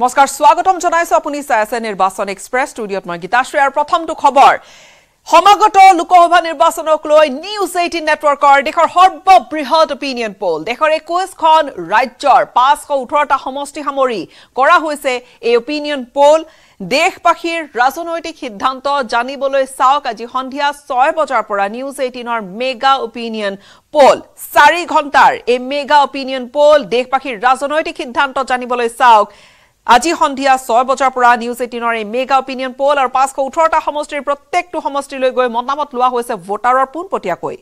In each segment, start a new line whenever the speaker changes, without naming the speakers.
নমস্কাৰ স্বাগতম জনাইছো আপুনি চাই আছে নিৰ্বাচন এক্সপ্ৰেছ ষ্টুডিঅ'ত মই গীতাশ্ৰী আৰু প্ৰথমটো খবৰ সমাগত লোকসভা নিৰ্বাচনক লৈ নিউজ এইটিন নেটৱৰ্কৰ দেশৰ সৰ্ববৃহৎ অপিনিয়ন পল দেশৰ একৈশখন ৰাজ্যৰ পাঁচশ ওঠৰটা সমষ্টি সামৰি কৰা হৈছে এই অপিনিয়ন পল দেশবাসীৰ ৰাজনৈতিক সিদ্ধান্ত জানিবলৈ চাওক আজি সন্ধিয়া ছয় বজাৰ পৰা নিউজ এইটিনৰ মেগা অপিনিয়ন পল চাৰি ঘণ্টাৰ এই মেগা অপিনিয়ন পল দেশবাসীৰ ৰাজনৈতিক সিদ্ধান্ত জানিবলৈ চাওক আজি সন্ধিয়া ছয় বজাৰ পৰা নিউজ এইটিনৰ এই মেগা অপিনিয়ন পল আৰু পাঁচশ ওঠৰটা সমষ্টিৰ প্ৰত্যেকটো সমষ্টিলৈ গৈ মতামত লোৱা হৈছে ভোটাৰৰ পোনপটীয়াকৈ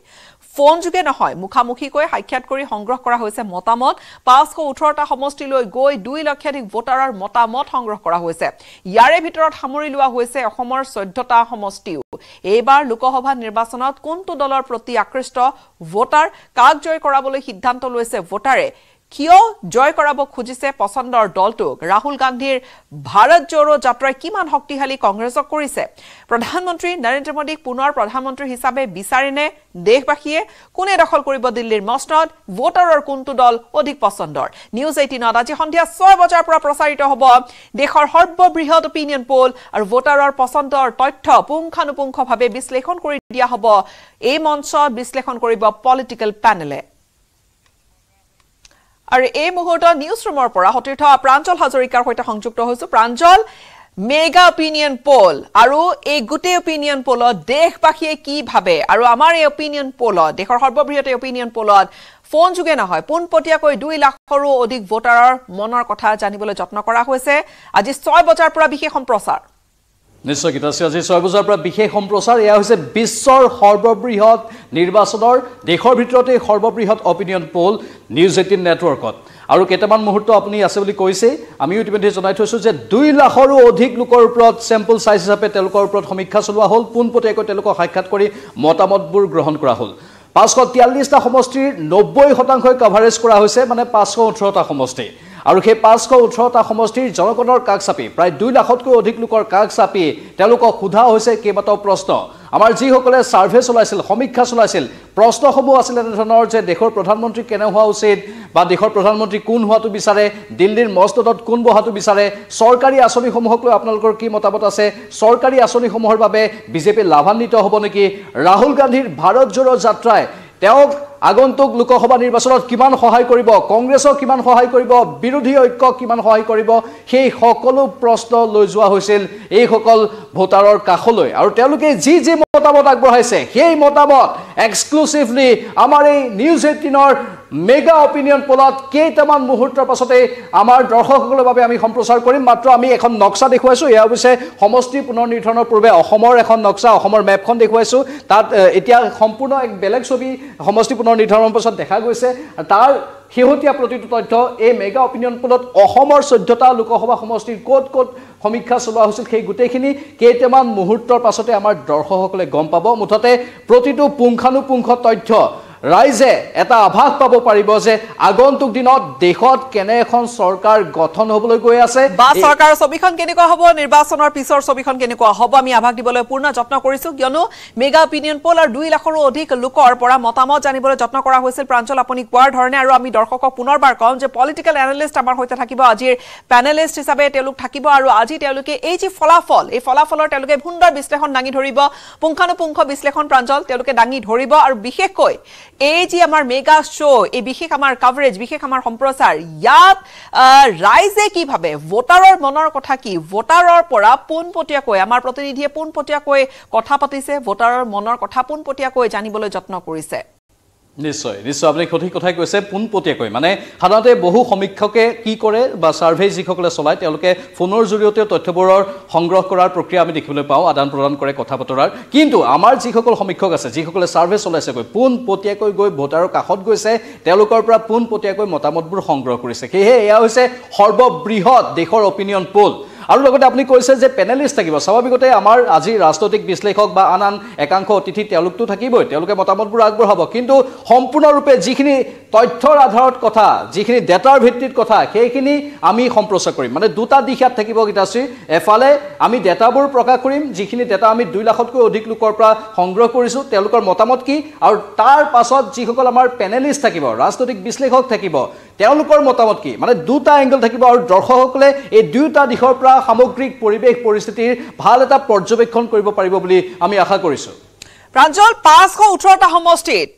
ফোন যোগে নহয় মুখামুখিকৈ সাক্ষাৎ কৰি সংগ্ৰহ কৰা হৈছে মতামত পাঁচশ ওঠৰটা সমষ্টিলৈ গৈ দুই লক্ষাধিক ভোটাৰৰ মতামত সংগ্ৰহ কৰা হৈছে ইয়াৰে ভিতৰত সামৰি লোৱা হৈছে অসমৰ চৈধ্যটা সমষ্টিও এইবাৰ লোকসভা নিৰ্বাচনত কোনটো দলৰ প্ৰতি আকৃষ্ট ভোটাৰ কাক জয় কৰাবলৈ সিদ্ধান্ত লৈছে ভোটাৰে কিয় জয় কৰাব খুজিছে পছন্দৰ দলটোক ৰাহুল গান্ধীৰ ভাৰত জৰো যাত্ৰাই কিমান শক্তিশালী কংগ্ৰেছক কৰিছে প্ৰধানমন্ত্ৰী নৰেন্দ্ৰ মোদীক পুনৰ প্ৰধানমন্ত্ৰী হিচাপে বিচাৰেনে দেশবাসীয়ে কোনে দখল কৰিব দিল্লীৰ মস্তত ভোটাৰৰ কোনটো দল অধিক পছন্দৰ নিউজ এইটিনত আজি সন্ধিয়া ছয় বজাৰ পৰা প্ৰচাৰিত হ'ব দেশৰ সৰ্ববৃহৎ অপিনিয়ন পল আৰু ভোটাৰৰ পচন্দৰ তথ্য পুংখানুপুংখভাৱে বিশ্লেষণ কৰি দিয়া হ'ব এই মঞ্চ বিশ্লেষণ কৰিব পলিটিকেল পেনেলে আৰু এই মুহূৰ্তত নিউজ ৰুমৰ পৰা সতীৰ্থ প্ৰাঞ্জল হাজৰিকাৰ সৈতে সংযুক্ত হৈছো প্ৰাঞ্জল মেগা অপিনিয়ন পল আৰু এই গোটেই অপিনিয়ন পলত দেশবাসীয়ে কি ভাবে আৰু আমাৰ এই অপিনিয়ন পলত দেশৰ সৰ্ববৃহৎ এই অপিনিয়ন পলত ফোন যোগে নহয় পোনপটীয়াকৈ দুই লাখৰো অধিক ভোটাৰৰ মনৰ কথা জানিবলৈ যত্ন কৰা হৈছে আজি ছয় বজাৰ পৰা বিশেষ সম্প্ৰচাৰ
নিশ্চয় গীতাশ্ৰী আজি ছয় বজাৰ পৰা বিশেষ সম্প্ৰচাৰ এয়া হৈছে বিশ্বৰ সৰ্ববৃহৎ নিৰ্বাচনৰ দেশৰ ভিতৰতে সৰ্ববৃহৎ অপিনিয়ন পল নিউজ এইটিন নেটৱৰ্কত আৰু কেইটামান মুহূৰ্ত আপুনি আছে বুলি কৈছে আমিও ইতিমধ্যে জনাই থৈছোঁ যে দুই লাখৰো অধিক লোকৰ ওপৰত চেম্পল চাইজ হিচাপে তেওঁলোকৰ ওপৰত সমীক্ষা চলোৱা হ'ল পোনপটীয়াকৈ তেওঁলোকক সাক্ষাৎ কৰি মতামতবোৰ গ্ৰহণ কৰা হ'ল পাঁচশ তিয়াল্লিছটা সমষ্টিৰ নব্বৈ শতাংশই কভাৰেজ কৰা হৈছে মানে পাঁচশ ওঠৰটা সমষ্টি আৰু সেই পাঁচশ ওঠৰটা সমষ্টিৰ জনগণৰ কাষ চাপি প্ৰায় দুই লাখতকৈ অধিক লোকৰ কাষ চাপি তেওঁলোকক সোধা হৈছে কেইবাটাও প্ৰশ্ন আমাৰ যিসকলে ছাৰ্ভে চলাইছিল সমীক্ষা চলাইছিল প্ৰশ্নসমূহ আছিল এনেধৰণৰ যে দেশৰ প্ৰধানমন্ত্ৰী কেনে হোৱা উচিত বা দেশৰ প্ৰধানমন্ত্ৰী কোন হোৱাটো বিচাৰে দিল্লীৰ মস্তদত কোন বহাটো বিচাৰে চৰকাৰী আঁচনিসমূহক লৈ আপোনালোকৰ কি মতামত আছে চৰকাৰী আঁচনিসমূহৰ বাবে বিজেপি লাভান্বিত হ'ব নেকি ৰাহুল গান্ধীৰ ভাৰত জোৰৰ যাত্ৰাই তেওঁক আগন্তুক লোকসভা নিৰ্বাচনত কিমান সহায় কৰিব কংগ্ৰেছক কিমান সহায় কৰিব বিৰোধী ঐক্যক কিমান সহায় কৰিব সেই সকলো প্ৰশ্ন লৈ যোৱা হৈছিল এইসকল ভোটাৰৰ কাষলৈ আৰু তেওঁলোকে যি যি মতামত আগবঢ়াইছে সেই মতামত এক্সক্লুচিভলি আমাৰ এই নিউজ এইটিনৰ মেগা অপিনিয়ন পলত কেইটামান মুহূৰ্তৰ পাছতে আমাৰ দৰ্শকসকলৰ বাবে আমি সম্প্ৰচাৰ কৰিম মাত্ৰ আমি এখন নক্সা দেখুৱাইছোঁ এয়া অৱশ্যে সমষ্টি পুনৰ নিৰ্ধাৰণৰ পূৰ্বে অসমৰ এখন নক্সা অসমৰ মেপখন দেখুৱাইছোঁ তাত এতিয়া সম্পূৰ্ণ এক বেলেগ ছবি সমষ্টি পুনৰ নিৰ্ধাৰণৰ পাছত দেখা গৈছে তাৰ শেহতীয়া প্ৰতিটো তথ্য এই মেগা অপিনিয়ন পলত অসমৰ চৈধ্যটা লোকসভা সমষ্টিৰ ক'ত ক'ত সমীক্ষা চলোৱা হৈছিল সেই গোটেইখিনি কেইটামান মুহূৰ্তৰ পাছতে আমাৰ দৰ্শকসকলে গম পাব মুঠতে প্ৰতিটো পুংখানুপুংখ তথ্য ৰাইজে এটা আভাস পাব পাৰিব যে আগন্তুক দিনত দেশত কেনে এখন চৰকাৰ গঠন হবলৈ গৈ আছে বা চৰকাৰৰ
ছবিখন কেনেকুৱা হব নিৰ্বাচনৰ পিছৰ ছবিখন কেনেকুৱা হব আমি আভাস দিবলৈ পূৰ্ণ যত্ন কৰিছো কিয়নো মেগা অপিনিয়ন পল আৰু দুই লাখৰো অধিক লোকৰ পৰা মতামত জানিবলৈ যত্ন কৰা হৈছিল প্ৰাঞ্চল আপুনি কোৱাৰ ধৰণে আৰু আমি দৰ্শকক পুনৰবাৰ কওঁ যে পলিটিকেল এনালিষ্ট আমাৰ সৈতে থাকিব আজিৰ পেনেলিষ্ট হিচাপে তেওঁলোক থাকিব আৰু আজি তেওঁলোকে এই যি ফলাফল এই ফলাফলৰ তেওঁলোকে সুন্দৰ বিশ্লেষণ দাঙি ধৰিব পুংখানুপুংখ বিশ্লেষণ প্ৰাঞ্জল তেওঁলোকে দাঙি ধৰিব আৰু বিশেষকৈ এই যি আমাৰ মেগা শ্ব' এই বিশেষ আমাৰ কাভাৰেজ বিশেষ আমাৰ সম্প্ৰচাৰ ইয়াত ৰাইজে কিভাৱে ভোটাৰৰ মনৰ কথা কি ভোটাৰৰ পৰা পোনপটীয়াকৈ আমাৰ প্ৰতিনিধিয়ে পোনপটীয়াকৈ কথা পাতিছে ভোটাৰৰ মনৰ কথা পোনপটীয়াকৈ জানিবলৈ যত্ন কৰিছে
নিশ্চয় নিশ্চয় আপুনি সঠিক কথাই কৈছে পোনপটীয়াকৈ মানে সাধাৰণতে বহু সমীক্ষকে কি কৰে বা ছাৰ্ভে যিসকলে চলায় তেওঁলোকে ফোনৰ জৰিয়তে তথ্যবোৰৰ সংগ্ৰহ কৰাৰ প্ৰক্ৰিয়া আমি দেখিবলৈ পাওঁ আদান প্ৰদান কৰে কথা বতৰাৰ কিন্তু আমাৰ যিসকল সমীক্ষক আছে যিসকলে ছাৰ্ভে চলাইছেগৈ পোনপটীয়াকৈ গৈ ভোটাৰৰ কাষত গৈছে তেওঁলোকৰ পৰা পোনপটীয়াকৈ মতামতবোৰ সংগ্ৰহ কৰিছে সেয়েহে এয়া হৈছে সৰ্ববৃহৎ দেশৰ অপিনিয়ন প'ল আৰু লগতে আপুনি কৈছে যে পেনেলিষ্ট থাকিব স্বাভাৱিকতে আমাৰ আজি ৰাজনৈতিক বিশ্লেষক বা আন আন একাংশ অতিথি তেওঁলোকতো থাকিবই তেওঁলোকে মতামতবোৰ আগবঢ়াব কিন্তু সম্পূৰ্ণৰূপে যিখিনি তথ্যৰ আধাৰত কথা যিখিনি ডেটাৰ ভিত্তিত কথা সেইখিনি আমি সম্প্ৰচাৰ কৰিম মানে দুটা দিশ ইয়াত থাকিব গীতাশ্ৰী এফালে আমি ডেটাবোৰ প্ৰকাশ কৰিম যিখিনি ডেটা আমি দুই লাখতকৈ অধিক লোকৰ পৰা সংগ্ৰহ কৰিছোঁ তেওঁলোকৰ মতামত কি আৰু তাৰ পাছত যিসকল আমাৰ পেনেলিষ্ট থাকিব ৰাজনৈতিক বিশ্লেষক থাকিব তেওঁলোকৰ মতামত কি মানে দুটা এংগল থাকিব আৰু দৰ্শকসকলে এই দুয়োটা দিশৰ পৰা সামগ্রিক পরিবেশ পরিস্থিতির ভাল এটা পর্যবেক্ষণ করব পারিব বলি আমি আশা করছো
প্রাঞ্জল পাঁচশো ওঠরটা সমষ্টিত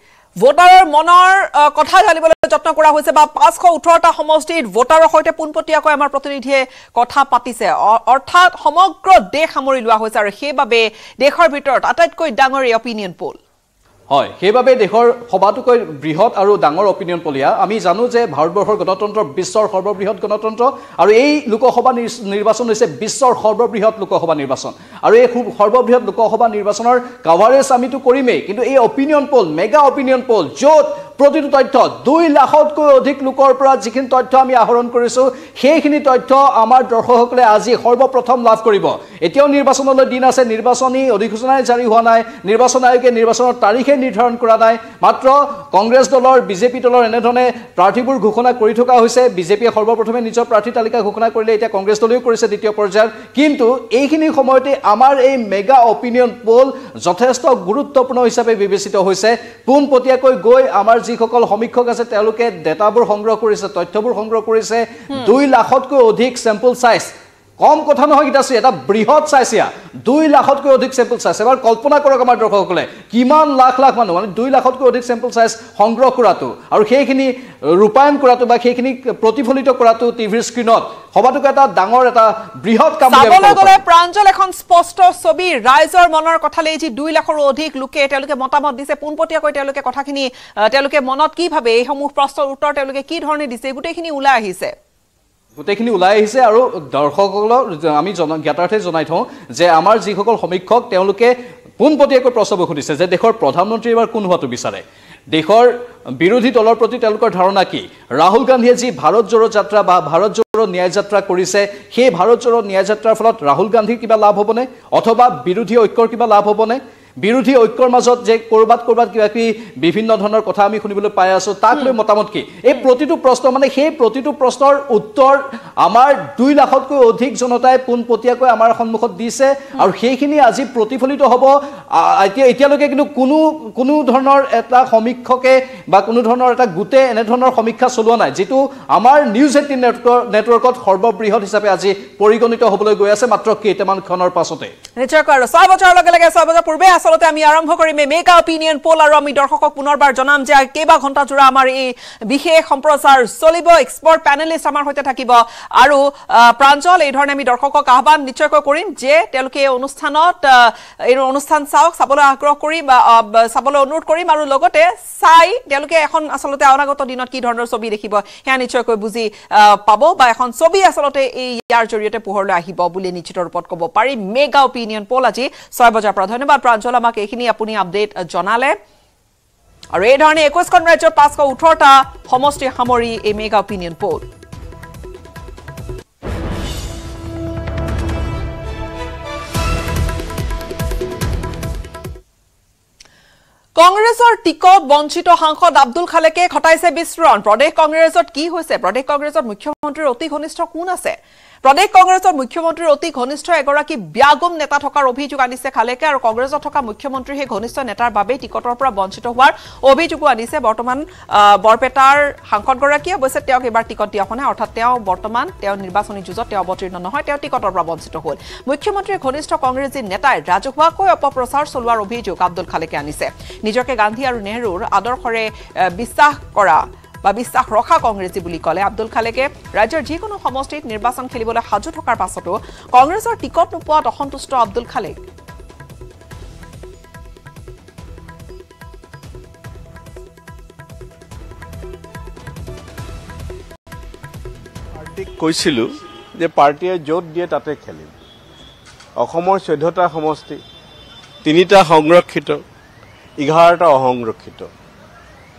ভোটারের মনের কথা জানিবলৈ যত্ন কৰা হৈছে বা পাঁচশ ওঠৰটা সমষ্টিত ভোটাৰৰ সৈতে পোনপটীয়াকৈ আমাৰ প্ৰতিনিধিয়ে কথা পাতিছে অৰ্থাৎ সমগ্ৰ দেশ সামৰি লোৱা হৈছে আৰু সেইবাবে দেশৰ ভিতৰত আটাইতকৈ ডাঙৰ এই অপিনিয়ন পোল
হয় সেইবাবে দেশৰ সবাতোকৈ বৃহৎ আৰু ডাঙৰ অপিনিয়ন পলিয়া আমি জানো যে ভাৰতবৰ্ষৰ গণতন্ত্ৰ বিশ্বৰ সৰ্ববৃহৎ গণতন্ত্ৰ আৰু এই লোকসভা নিৰ্বাচন হৈছে বিশ্বৰ সৰ্ববৃহৎ লোকসভা নিৰ্বাচন আৰু এই সৰ্ববৃহৎ লোকসভা নিৰ্বাচনৰ কাভাৰেজ আমিতো কৰিমেই কিন্তু এই opinion poll mega opinion poll য'ত প্ৰতিটো তথ্য দুই লাখতকৈ অধিক লোকৰ পৰা যিখিনি তথ্য আমি আহৰণ কৰিছোঁ সেইখিনি তথ্য আমাৰ দৰ্শকসকলে আজি সৰ্বপ্ৰথম লাভ কৰিব এতিয়াও নিৰ্বাচনলৈ দিন আছে নিৰ্বাচনী অধিসূচনাই জাৰি হোৱা নাই নিৰ্বাচন আয়োগে নিৰ্বাচনৰ তাৰিখে নিৰ্ধাৰণ কৰা নাই মাত্ৰ কংগ্ৰেছ দলৰ বিজেপি দলৰ এনেধৰণে প্ৰাৰ্থীবোৰ ঘোষণা কৰি থকা হৈছে বিজেপিয়ে সৰ্বপ্ৰথমে নিজৰ প্ৰাৰ্থী তালিকা ঘোষণা কৰিলে এতিয়া কংগ্ৰেছ দলেও কৰিছে দ্বিতীয় পৰ্যায়ত কিন্তু এইখিনি সময়তে আমাৰ এই মেগা অপিনিয়ন পল যথেষ্ট গুৰুত্বপূৰ্ণ হিচাপে বিবেচিত হৈছে পোনপটীয়াকৈ গৈ আমাৰ যিসকল সমীক্ষক আছে তেওঁলোকে ডেটাবোৰ সংগ্ৰহ কৰিছে তথ্যবোৰ সংগ্ৰহ কৰিছে দুই লাখতকৈ অধিক চেম্পল চাইজ কম কথা নহয় গীতা এটা বৃহৎ চাইছিয়া দুই লাখতকৈ অধিক চেম্পল চাইছে এবাৰ কল্পনা কৰক আমাৰ দৰ্শকসকলে কিমান লাখ লাখ মানুহ মানে দুই লাখতকৈ অধিক চেম্পল চাইজ সংগ্ৰহ কৰাটো আৰু সেইখিনি ৰূপায়ণ কৰাটো বা সেইখিনি প্ৰতিফলিত কৰাটো টিভিৰ স্ক্ৰীণত সবাতোকৈ এটা ডাঙৰ এটা বৃহৎ কাম
প্ৰাঞ্জল এখন স্পষ্ট ছবি ৰাইজৰ মনৰ কথালৈ যি দুই লাখৰো অধিক লোকে তেওঁলোকে মতামত দিছে পোনপটীয়াকৈ তেওঁলোকে কথাখিনি তেওঁলোকে মনত কি ভাবে এইসমূহ প্ৰশ্নৰ উত্তৰ তেওঁলোকে কি ধৰণে দিছে গোটেইখিনি ওলাই আহিছে
গোটেইখিনি ওলাই আহিছে আৰু দৰ্শকসকলক আমি জন জ্ঞাতাৰ্থে জনাই থওঁ যে আমাৰ যিসকল সমীক্ষক তেওঁলোকে পোনপটীয়াকৈ প্ৰশ্নবোৰ সুধিছে যে দেশৰ প্ৰধানমন্ত্ৰী এইবাৰ কোন হোৱাটো বিচাৰে দেশৰ বিৰোধী দলৰ প্ৰতি তেওঁলোকৰ ধাৰণা কি ৰাহুল গান্ধীয়ে যি ভাৰত জোৰ যাত্ৰা বা ভাৰত জোৰো ন্যায় যাত্ৰা কৰিছে সেই ভাৰত জোৰো ন্যায় যাত্ৰাৰ ফলত ৰাহুল গান্ধীৰ কিবা লাভ হ'বনে অথবা বিৰোধী ঐক্যৰ কিবা লাভ হ'বনে বিৰোধী ঐক্যৰ মাজত যে ক'ৰবাত ক'ৰবাত কিবা কিবি বিভিন্ন ধৰণৰ কথা আমি শুনিবলৈ পাই আছোঁ তাক লৈ মতামত কি এই প্ৰতিটো প্ৰশ্ন মানে সেই প্ৰতিটো প্ৰশ্নৰ উত্তৰ আমাৰ দুই লাখতকৈ অধিক জনতাই পোনপটীয়াকৈ আমাৰ সন্মুখত দিছে আৰু সেইখিনি আজি প্ৰতিফলিত হ'ব এতিয়া এতিয়ালৈকে কিন্তু কোনো কোনো ধৰণৰ এটা সমীক্ষকে বা কোনো ধৰণৰ এটা গোটে এনেধৰণৰ সমীক্ষা চলোৱা নাই যিটো আমাৰ নিউজ এইটিন নেটৱৰ্ক নেটৱৰ্কত সৰ্ববৃহৎ হিচাপে আজি পৰিগণিত হ'বলৈ গৈ আছে মাত্ৰ কেইটামান ক্ষণৰ পাছতে
নিশ্চয়কৈ আৰু ছয় বছৰৰ লগে লগে ছয় বছৰ পূৰ্বে আচলতে আমি আৰম্ভ কৰিম এই মেগা অপিনিয়ন পল আৰু আমি দৰ্শকক পুনৰবাৰ জনাম যে কেইবা ঘণ্টা জোৰা আমাৰ এই বিশেষ সম্প্ৰচাৰ চলিব এক্সপাৰ্ট পেনেলিষ্ট আমাৰ সৈতে থাকিব আৰু প্ৰাঞ্জল এই ধৰণে আমি দৰ্শকক আহ্বান নিশ্চয়কৈ কৰিম যে তেওঁলোকে এই অনুষ্ঠানত এই অনুষ্ঠান চাওক চাবলৈ আগ্ৰহ কৰিম চাবলৈ অনুৰোধ কৰিম আৰু লগতে চাই তেওঁলোকে এখন আচলতে অনাগত দিনত কি ধৰণৰ ছবি দেখিব সেয়া নিশ্চয়কৈ বুজি পাব বা এখন ছবি আচলতে এই ইয়াৰ জৰিয়তে পোহৰলৈ আহিব বুলি নিশ্চিত ৰূপত ক'ব পাৰি মেগা অপিনিয়ন পল আজি ছয় বজাৰ পৰা ধন্যবাদ প্ৰাঞ্জল পিছল আমাক এইখিনি আপুনি আপডেট জনালে আৰু এইধৰণে একৈশখন ৰাজ্যৰ পাঁচশ ওঠৰটা সমষ্টি সামৰি এই মেগা অপিনিয়ন পল কংগ্ৰেছৰ টিকট বঞ্চিত সাংসদ আব্দুল খালেকে ঘটাইছে বিস্ফোৰণ প্ৰদেশ কংগ্ৰেছত কি হৈছে প্ৰদেশ কংগ্ৰেছত মুখ্যমন্ত্ৰীৰ অতি ঘনিষ্ঠ কোন আছে প্ৰদেশ কংগ্ৰেছৰ মুখ্যমন্ত্ৰীৰ অতি ঘনিষ্ঠ এগৰাকী ব্যাগম নেতা থকাৰ অভিযোগ আনিছে খালেকে আৰু কংগ্ৰেছত থকা মুখ্যমন্ত্ৰীৰ সেই ঘনিষ্ঠ নেতাৰ বাবেই টিকটৰ পৰা বঞ্চিত হোৱাৰ অভিযোগো আনিছে বৰ্তমান বৰপেটাৰ সাংসদগৰাকীয়ে অৱশ্যে তেওঁক এইবাৰ টিকট দিয়া হোৱা নাই অৰ্থাৎ তেওঁ বৰ্তমান তেওঁ নিৰ্বাচনী যুঁজত তেওঁ অৱতীৰ্ণ নহয় তেওঁ টিকটৰ পৰা বঞ্চিত হ'ল মুখ্যমন্ত্ৰীৰ ঘনিষ্ঠ কংগ্ৰেছী নেতাই ৰাজহুৱাকৈ অপপ্ৰচাৰ চলোৱাৰ অভিযোগ আব্দুল খালেকে আনিছে নিজকে গান্ধী আৰু নেহৰুৰ আদৰ্শৰে বিশ্বাস কৰা বা বিশ্বাস ৰখা কংগ্ৰেছী বুলি ক'লে আব্দুল খালেকে ৰাজ্যৰ যিকোনো সমষ্টিত নিৰ্বাচন খেলিবলৈ সাজু থকাৰ পাছতো কংগ্ৰেছৰ টিকট নোপোৱাত অসন্তুষ্ট আব্দুল খালেক
কৈছিলোঁ যে পাৰ্টীয়ে য'ত দিয়ে তাতে খেলিম অসমৰ চৈধ্যটা সমষ্টি তিনিটা সংৰক্ষিত এঘাৰটা অসংৰক্ষিত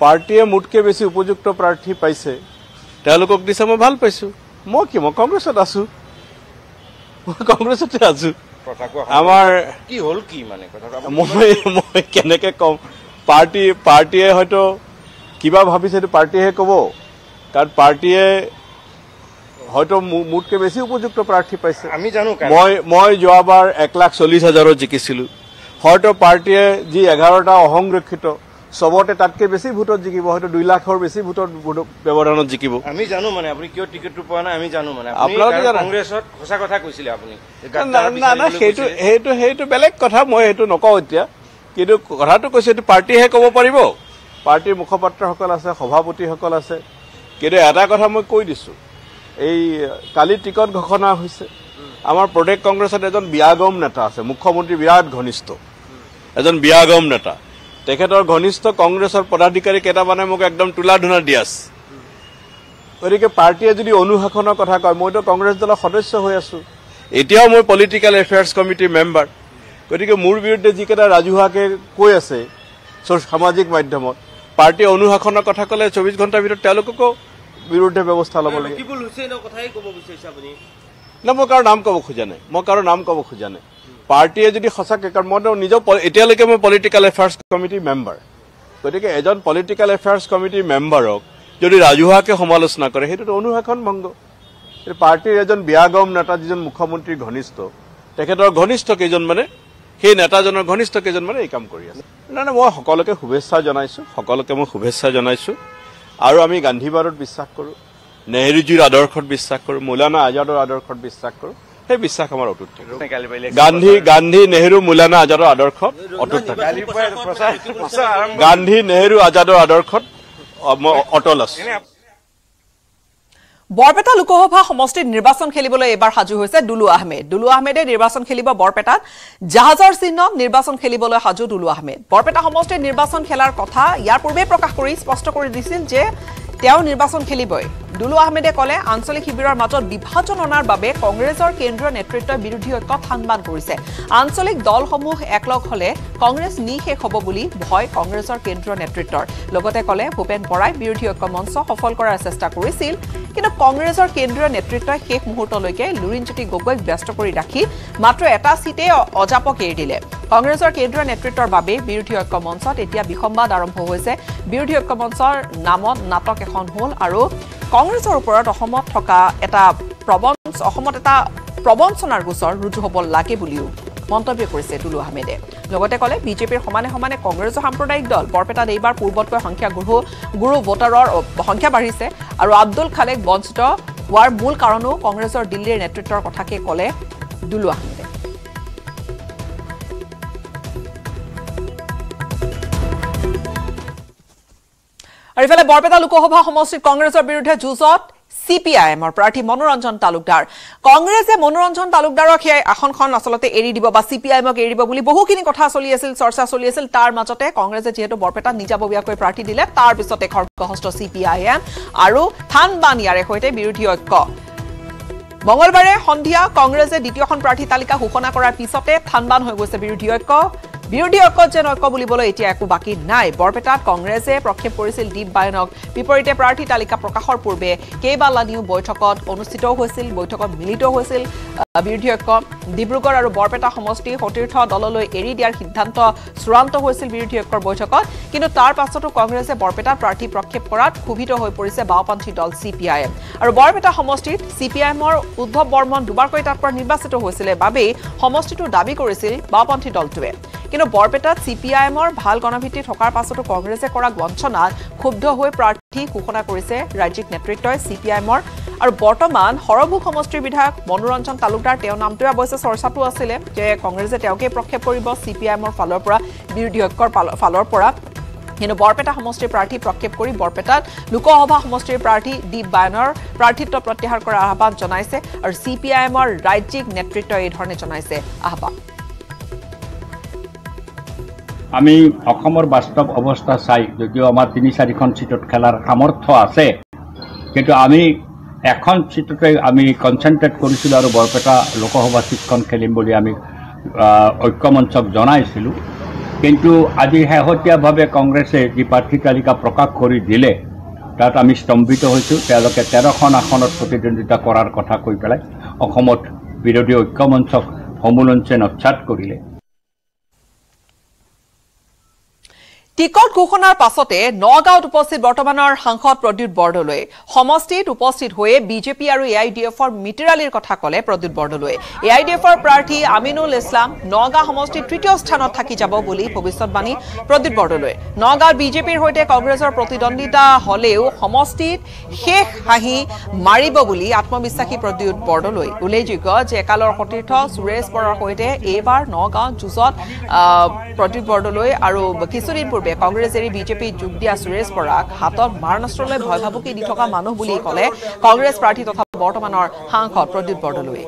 পাৰ্টীয়ে মোতকৈ বেছি উপযুক্ত প্ৰাৰ্থী পাইছে তেওঁলোকক দিছে মই ভাল পাইছো মই কি মই কংগ্ৰেছত আছো মই কংগ্ৰেছতে আছোঁ আমাৰ
কি হ'ল কি মানে মই
মই কেনেকৈ ক'ম পাৰ্টী পাৰ্টীয়ে হয়তো কিবা ভাবিছে সেইটো পাৰ্টীয়েহে ক'ব কাৰণ পাৰ্টীয়ে হয়তো মোতকৈ বেছি উপযুক্ত প্ৰাৰ্থী পাইছে আমি জানো মই মই যোৱাবাৰ এক লাখ চল্লিছ হাজাৰত জিকিছিলোঁ হয়তো পাৰ্টীয়ে যি এঘাৰটা অসংৰক্ষিত চবতে তাতকৈ বেছি ভোটত জিকিব হয়তো দুই লাখৰ বেছি ভোটত ব্যৱধানত জিকিব
আমি জানো মানে আপুনি কিয় টিকেটটো পোৱা নাই আমি জানো মানে আপোনালোকে কংগ্ৰেছত সঁচা কথা কৈছিলে
আপুনি না না সেইটো সেইটো সেইটো বেলেগ কথা মই সেইটো নকওঁ এতিয়া কিন্তু কথাটো কৈছে এইটো পাৰ্টীহে ক'ব পাৰিব পাৰ্টীৰ মুখপাত্ৰসকল আছে সভাপতিসকল আছে কিন্তু এটা কথা মই কৈ দিছোঁ এই কালি টিকট ঘোষণা হৈছে আমাৰ প্ৰদেশ কংগ্ৰেছত এজন বিয়াগম নেতা আছে মুখ্যমন্ত্ৰী বিৰাট ঘনিষ্ঠ এজন বিয়াগম নেতা তেখেতৰ ঘনিষ্ঠ কংগ্ৰেছৰ পদাধিকাৰী কেইটামানে মোক একদম তোলা ধোনা দি আছে গতিকে পাৰ্টীয়ে যদি অনুশাসনৰ কথা কয় মইতো কংগ্ৰেছ দলৰ সদস্য হৈ আছো এতিয়াও মই পলিটিকেল এফেয়াৰ্ছ কমিটিৰ মেম্বাৰ গতিকে মোৰ বিৰুদ্ধে যিকেইটা ৰাজহুৱাকে কৈ আছে সামাজিক মাধ্যমত পাৰ্টী অনুশাসনৰ কথা ক'লে চৌবিছ ঘণ্টাৰ ভিতৰত তেওঁলোককো বিৰুদ্ধে ব্যৱস্থা ল'ব লাগে নাই মই কাৰো নাম ক'ব খোজা নাই মই কাৰো নাম ক'ব খোজা নাই পাৰ্টীয়ে যদি সঁচাকৈ কাৰণ মই নিজৰ এতিয়ালৈকে মই পলিটিকেল এফেয়াৰ্ছ কমিটিৰ মেম্বাৰ গতিকে এজন পলিটিকেল এফেয়াৰ্ছ কমিটিৰ মেম্বাৰক যদি ৰাজহুৱাকে সমালোচনা কৰে সেইটোতো অনুশাসন ভংগ পাৰ্টীৰ এজন বিয়াগম নেতা যিজন মুখ্যমন্ত্ৰীৰ ঘনিষ্ঠ তেখেতৰ ঘনিষ্ঠ কেইজনমানে সেই নেতাজনৰ ঘনিষ্ঠ কেইজনমানে এই কাম কৰি আছে নাই নাই মই সকলোকে শুভেচ্ছা জনাইছোঁ সকলোকে মই শুভেচ্ছা জনাইছোঁ আৰু আমি গান্ধীবাদত বিশ্বাস কৰোঁ নেহৰুজীৰ আদৰ্শত বিশ্বাস কৰোঁ মৌলানা আজাদৰ আদৰ্শত বিশ্বাস কৰোঁ সেই বিশ্বাস আমাৰ অটুট থাকে গান্ধী গান্ধী নেহেৰু মৌলানা আজাদৰ আদৰ্শ অটুট থাকে গান্ধী নেহেৰু আজাদৰ আদৰ্শত অটল আছে
বৰপেটা লোকসভা সমষ্টিত নিৰ্বাচন খেলিবলৈ এইবাৰ সাজু হৈছে দুলু আহমেদ দুলু আহমেদে নিৰ্বাচন খেলিব বৰপেটাত জাহাজৰ চিহ্ন নিৰ্বাচন খেলিবলৈ সাজু দুলু আহমেদ বৰপেটা সমষ্টিত নিৰ্বাচন খেলাৰ কথা ইয়াৰ পূৰ্বেই প্ৰকাশ কৰি স্পষ্ট কৰি দিছিল যে তেওঁ নিৰ্বাচন খেলিবই দুলু আহমেদে কলে আঞ্চলিক শিবিৰৰ মাজত বিভাজন অনাৰ বাবে কংগ্ৰেছৰ কেন্দ্ৰীয় নেতৃত্বই বিৰোধী ঐক্য সাংবাদ কৰিছে আঞ্চলিক দলসমূহ একলগ হলে কংগ্ৰেছ নিশেষ হ'ব বুলি ভয় কংগ্ৰেছৰ কেন্দ্ৰীয় নেতৃত্বৰ লগতে কলে ভূপেন বৰাই বিৰোধী ঐক্য মঞ্চ সফল কৰাৰ চেষ্টা কৰিছিল কিন্তু কংগ্ৰেছৰ কেন্দ্ৰীয় নেতৃত্বই শেষ মুহূৰ্তলৈকে লুৰিণজ্যোতি গগৈক ব্যস্ত কৰি ৰাখি মাত্ৰ এটা ছিটেই অজাপক এৰি দিলে কংগ্ৰেছৰ কেন্দ্ৰীয় নেতৃত্বৰ বাবেই বিৰোধী ঐক্য মঞ্চত এতিয়া বিসম্বাদ আৰম্ভ হৈছে বিৰোধী ঐক্য মঞ্চৰ নামত নাটক এখন হ'ল আৰু কংগ্ৰেছৰ ওপৰত অসমত থকা এটা প্ৰবঞ্চ অসমত এটা প্ৰবঞ্চনাৰ গোচৰ ৰুজু হ'ব লাগে বুলিও মন্তব্য কৰিছে টুলু আহমেদে লগতে ক'লে বিজেপিৰ সমানে সমানে কংগ্ৰেছৰ সাম্প্ৰদায়িক দল বৰপেটাত এইবাৰ পূৰ্বতকৈ সংখ্যা গুৰু গুৰু ভোটাৰৰ সংখ্যা বাঢ়িছে আৰু আব্দুল খালেক বঞ্চিত হোৱাৰ মূল কাৰণেও কংগ্ৰেছৰ দিল্লীৰ নেতৃত্বৰ কথাকে ক'লে দুলু আহমেদে আৰু ইফালে বৰপেটা লোকসভা সমষ্টিত কংগ্ৰেছৰ বিৰুদ্ধে যুঁজত চি পি আই এমৰ প্ৰাৰ্থী মনোৰঞ্জন তালুকদাৰ কংগ্ৰেছে মনোৰঞ্জন তালুকদাৰক সেই আসনখন আচলতে এৰি দিব বা চি পি আই এমক এৰি দিব বুলি বহুখিনি কথা চলি আছিল চৰ্চা চলি আছিল তাৰ মাজতে কংগ্ৰেছে যিহেতু বৰপেটাত নিজাববীয়াকৈ প্ৰাৰ্থী দিলে তাৰ পিছতে খৰ্গহস্ত চি পি আই এম আৰু থানবান ইয়াৰে সৈতে বিৰোধী ঐক্য মঙলবাৰে সন্ধিয়া কংগ্ৰেছে দ্বিতীয়খন প্ৰাৰ্থী তালিকা ঘোষণা কৰাৰ পিছতে থানবান হৈ গৈছে বিৰোধী ঐক্য বিৰোধী যেন ঐক্য বুলিবলৈ এতিয়া একো বাকী নাই বৰপেটাত কংগ্ৰেছে প্ৰক্ষেপ কৰিছিল দীপ বায়নক বিপৰীতে প্ৰাৰ্থী তালিকা প্ৰকাশৰ পূৰ্বে কেইবালানিও বৈঠকত অনুষ্ঠিতও হৈছিল বৈঠকত মিলিত হৈছিল বিৰোধীয়ক ডিব্ৰুগড় আৰু বৰপেটা সমষ্টি সতীৰ্থ দললৈ এৰি দিয়াৰ সিদ্ধান্ত চূড়ান্ত হৈছিল বিৰোধীয়কৰ বৈঠকত কিন্তু তাৰ পাছতো কংগ্ৰেছে বৰপেটাত প্ৰাৰ্থী প্ৰক্ষেপ কৰাত ক্ষোভিত হৈ পৰিছে বাওঁপন্থী দল চি পি আই এম আৰু বৰপেটা সমষ্টিত চি পি আই এমৰ উদ্ধৱ বৰ্মন দুবাৰকৈ তাত পৰা নিৰ্বাচিত হৈছিলে বাবেই সমষ্টিটো দাবী কৰিছিল বাওঁপন্থী দলটোৱে কিন্তু বৰপেটাত চি পি আই এমৰ ভাল গণভিত্তি থকাৰ পাছতো কংগ্ৰেছে কৰা বঞ্চনাত ক্ষুব্ধ হৈ প্ৰাৰ্থী ঘোষণা কৰিছে ৰাজ্যিক নেতৃত্বই চি পি আই এমৰ আৰু বৰ্তমান সৰভোগ সমষ্টিৰ বিধায়ক মনোৰঞ্জন তালুক ভোটাৰ তেওঁৰ নামটোৱে অৱশ্যে চৰ্চাটো আছিলে যে কংগ্ৰেছে তেওঁকেই প্ৰক্ষেপ কৰিব চি পি আই এমৰ ফালৰ পৰা বিৰোধী ঐক্যৰ ফালৰ পৰা কিন্তু বৰপেটা সমষ্টিৰ প্ৰাৰ্থী প্ৰক্ষেপ কৰি বৰপেটাত লোকসভা সমষ্টিৰ প্ৰাৰ্থী দীপ বায়নৰ প্ৰাৰ্থিত্ব প্ৰত্যাহাৰ কৰাৰ আহ্বান জনাইছে আৰু চি পি আই এমৰ ৰাজ্যিক নেতৃত্বই এইধৰণে জনাইছে আহ্বান
আমি অসমৰ বাস্তৱ অৱস্থা চাই যদিও আমাৰ তিনি চাৰিখন ছিটত খেলাৰ সামৰ্থ আছে কিন্তু আমি এখন চিটতে আমি কনচেনট্ৰেট কৰিছিলোঁ আৰু বৰপেটা লোকসভা চিটখন খেলিম বুলি আমি ঐক্যমঞ্চক জনাইছিলোঁ কিন্তু আজি শেহতীয়াভাৱে কংগ্ৰেছে যি প্ৰাৰ্থী তালিকা প্ৰকাশ কৰি দিলে তাত আমি স্তম্ভিত হৈছোঁ তেওঁলোকে তেৰখন আসনত প্ৰতিদ্বন্দ্বিতা কৰাৰ কথা কৈ পেলাই অসমত বিৰোধী ঐক্যমঞ্চক সমুলঞ্চে নচ্ছাদ কৰিলে
টিকট ঘোষণাৰ পাছতে নগাঁৱত উপস্থিত বৰ্তমানৰ সাংসদ প্ৰদ্যুৎ বৰদলৈ সমষ্টিত উপস্থিত হৈয়ে বিজেপি আৰু এ আই ডি এফৰ মিতিৰালিৰ কথা ক'লে Pradyut Bordoloi A I D এফৰ প্ৰাৰ্থী আমিনুল ইছলাম নগাঁও সমষ্টিত তৃতীয় স্থানত থাকি যাব বুলি ভৱিষ্যতবাণী প্ৰদ্যুৎ বৰদলৈ নগাঁৱত বিজেপিৰ সৈতে কংগ্ৰেছৰ প্ৰতিদ্বন্দ্বিতা হ'লেও সমষ্টিত শেষ হাঁহি মাৰিব বুলি আত্মবিশ্বাসী প্ৰদ্যুৎ বৰদলৈ উল্লেখযোগ্য যে একালৰ সতীৰ্থ সুৰেশ বৰাৰ সৈতে এইবাৰ নগাঁও যুঁজত প্ৰদ্যুৎ বৰদলৈ আৰু কিছুদিন পূৰ্বে পূৰ্বে কংগ্ৰেছ এৰি বিজেপিত যোগ দিয়া সুৰেশ বৰাক হাতত মাৰণাস্ত্ৰলৈ ভয় ভাবুকি দি থকা মানুহ বুলি ক'লে কংগ্ৰেছ প্ৰাৰ্থী তথা বৰ্তমানৰ সাংসদ প্ৰদ্যুৎ বৰদলৈ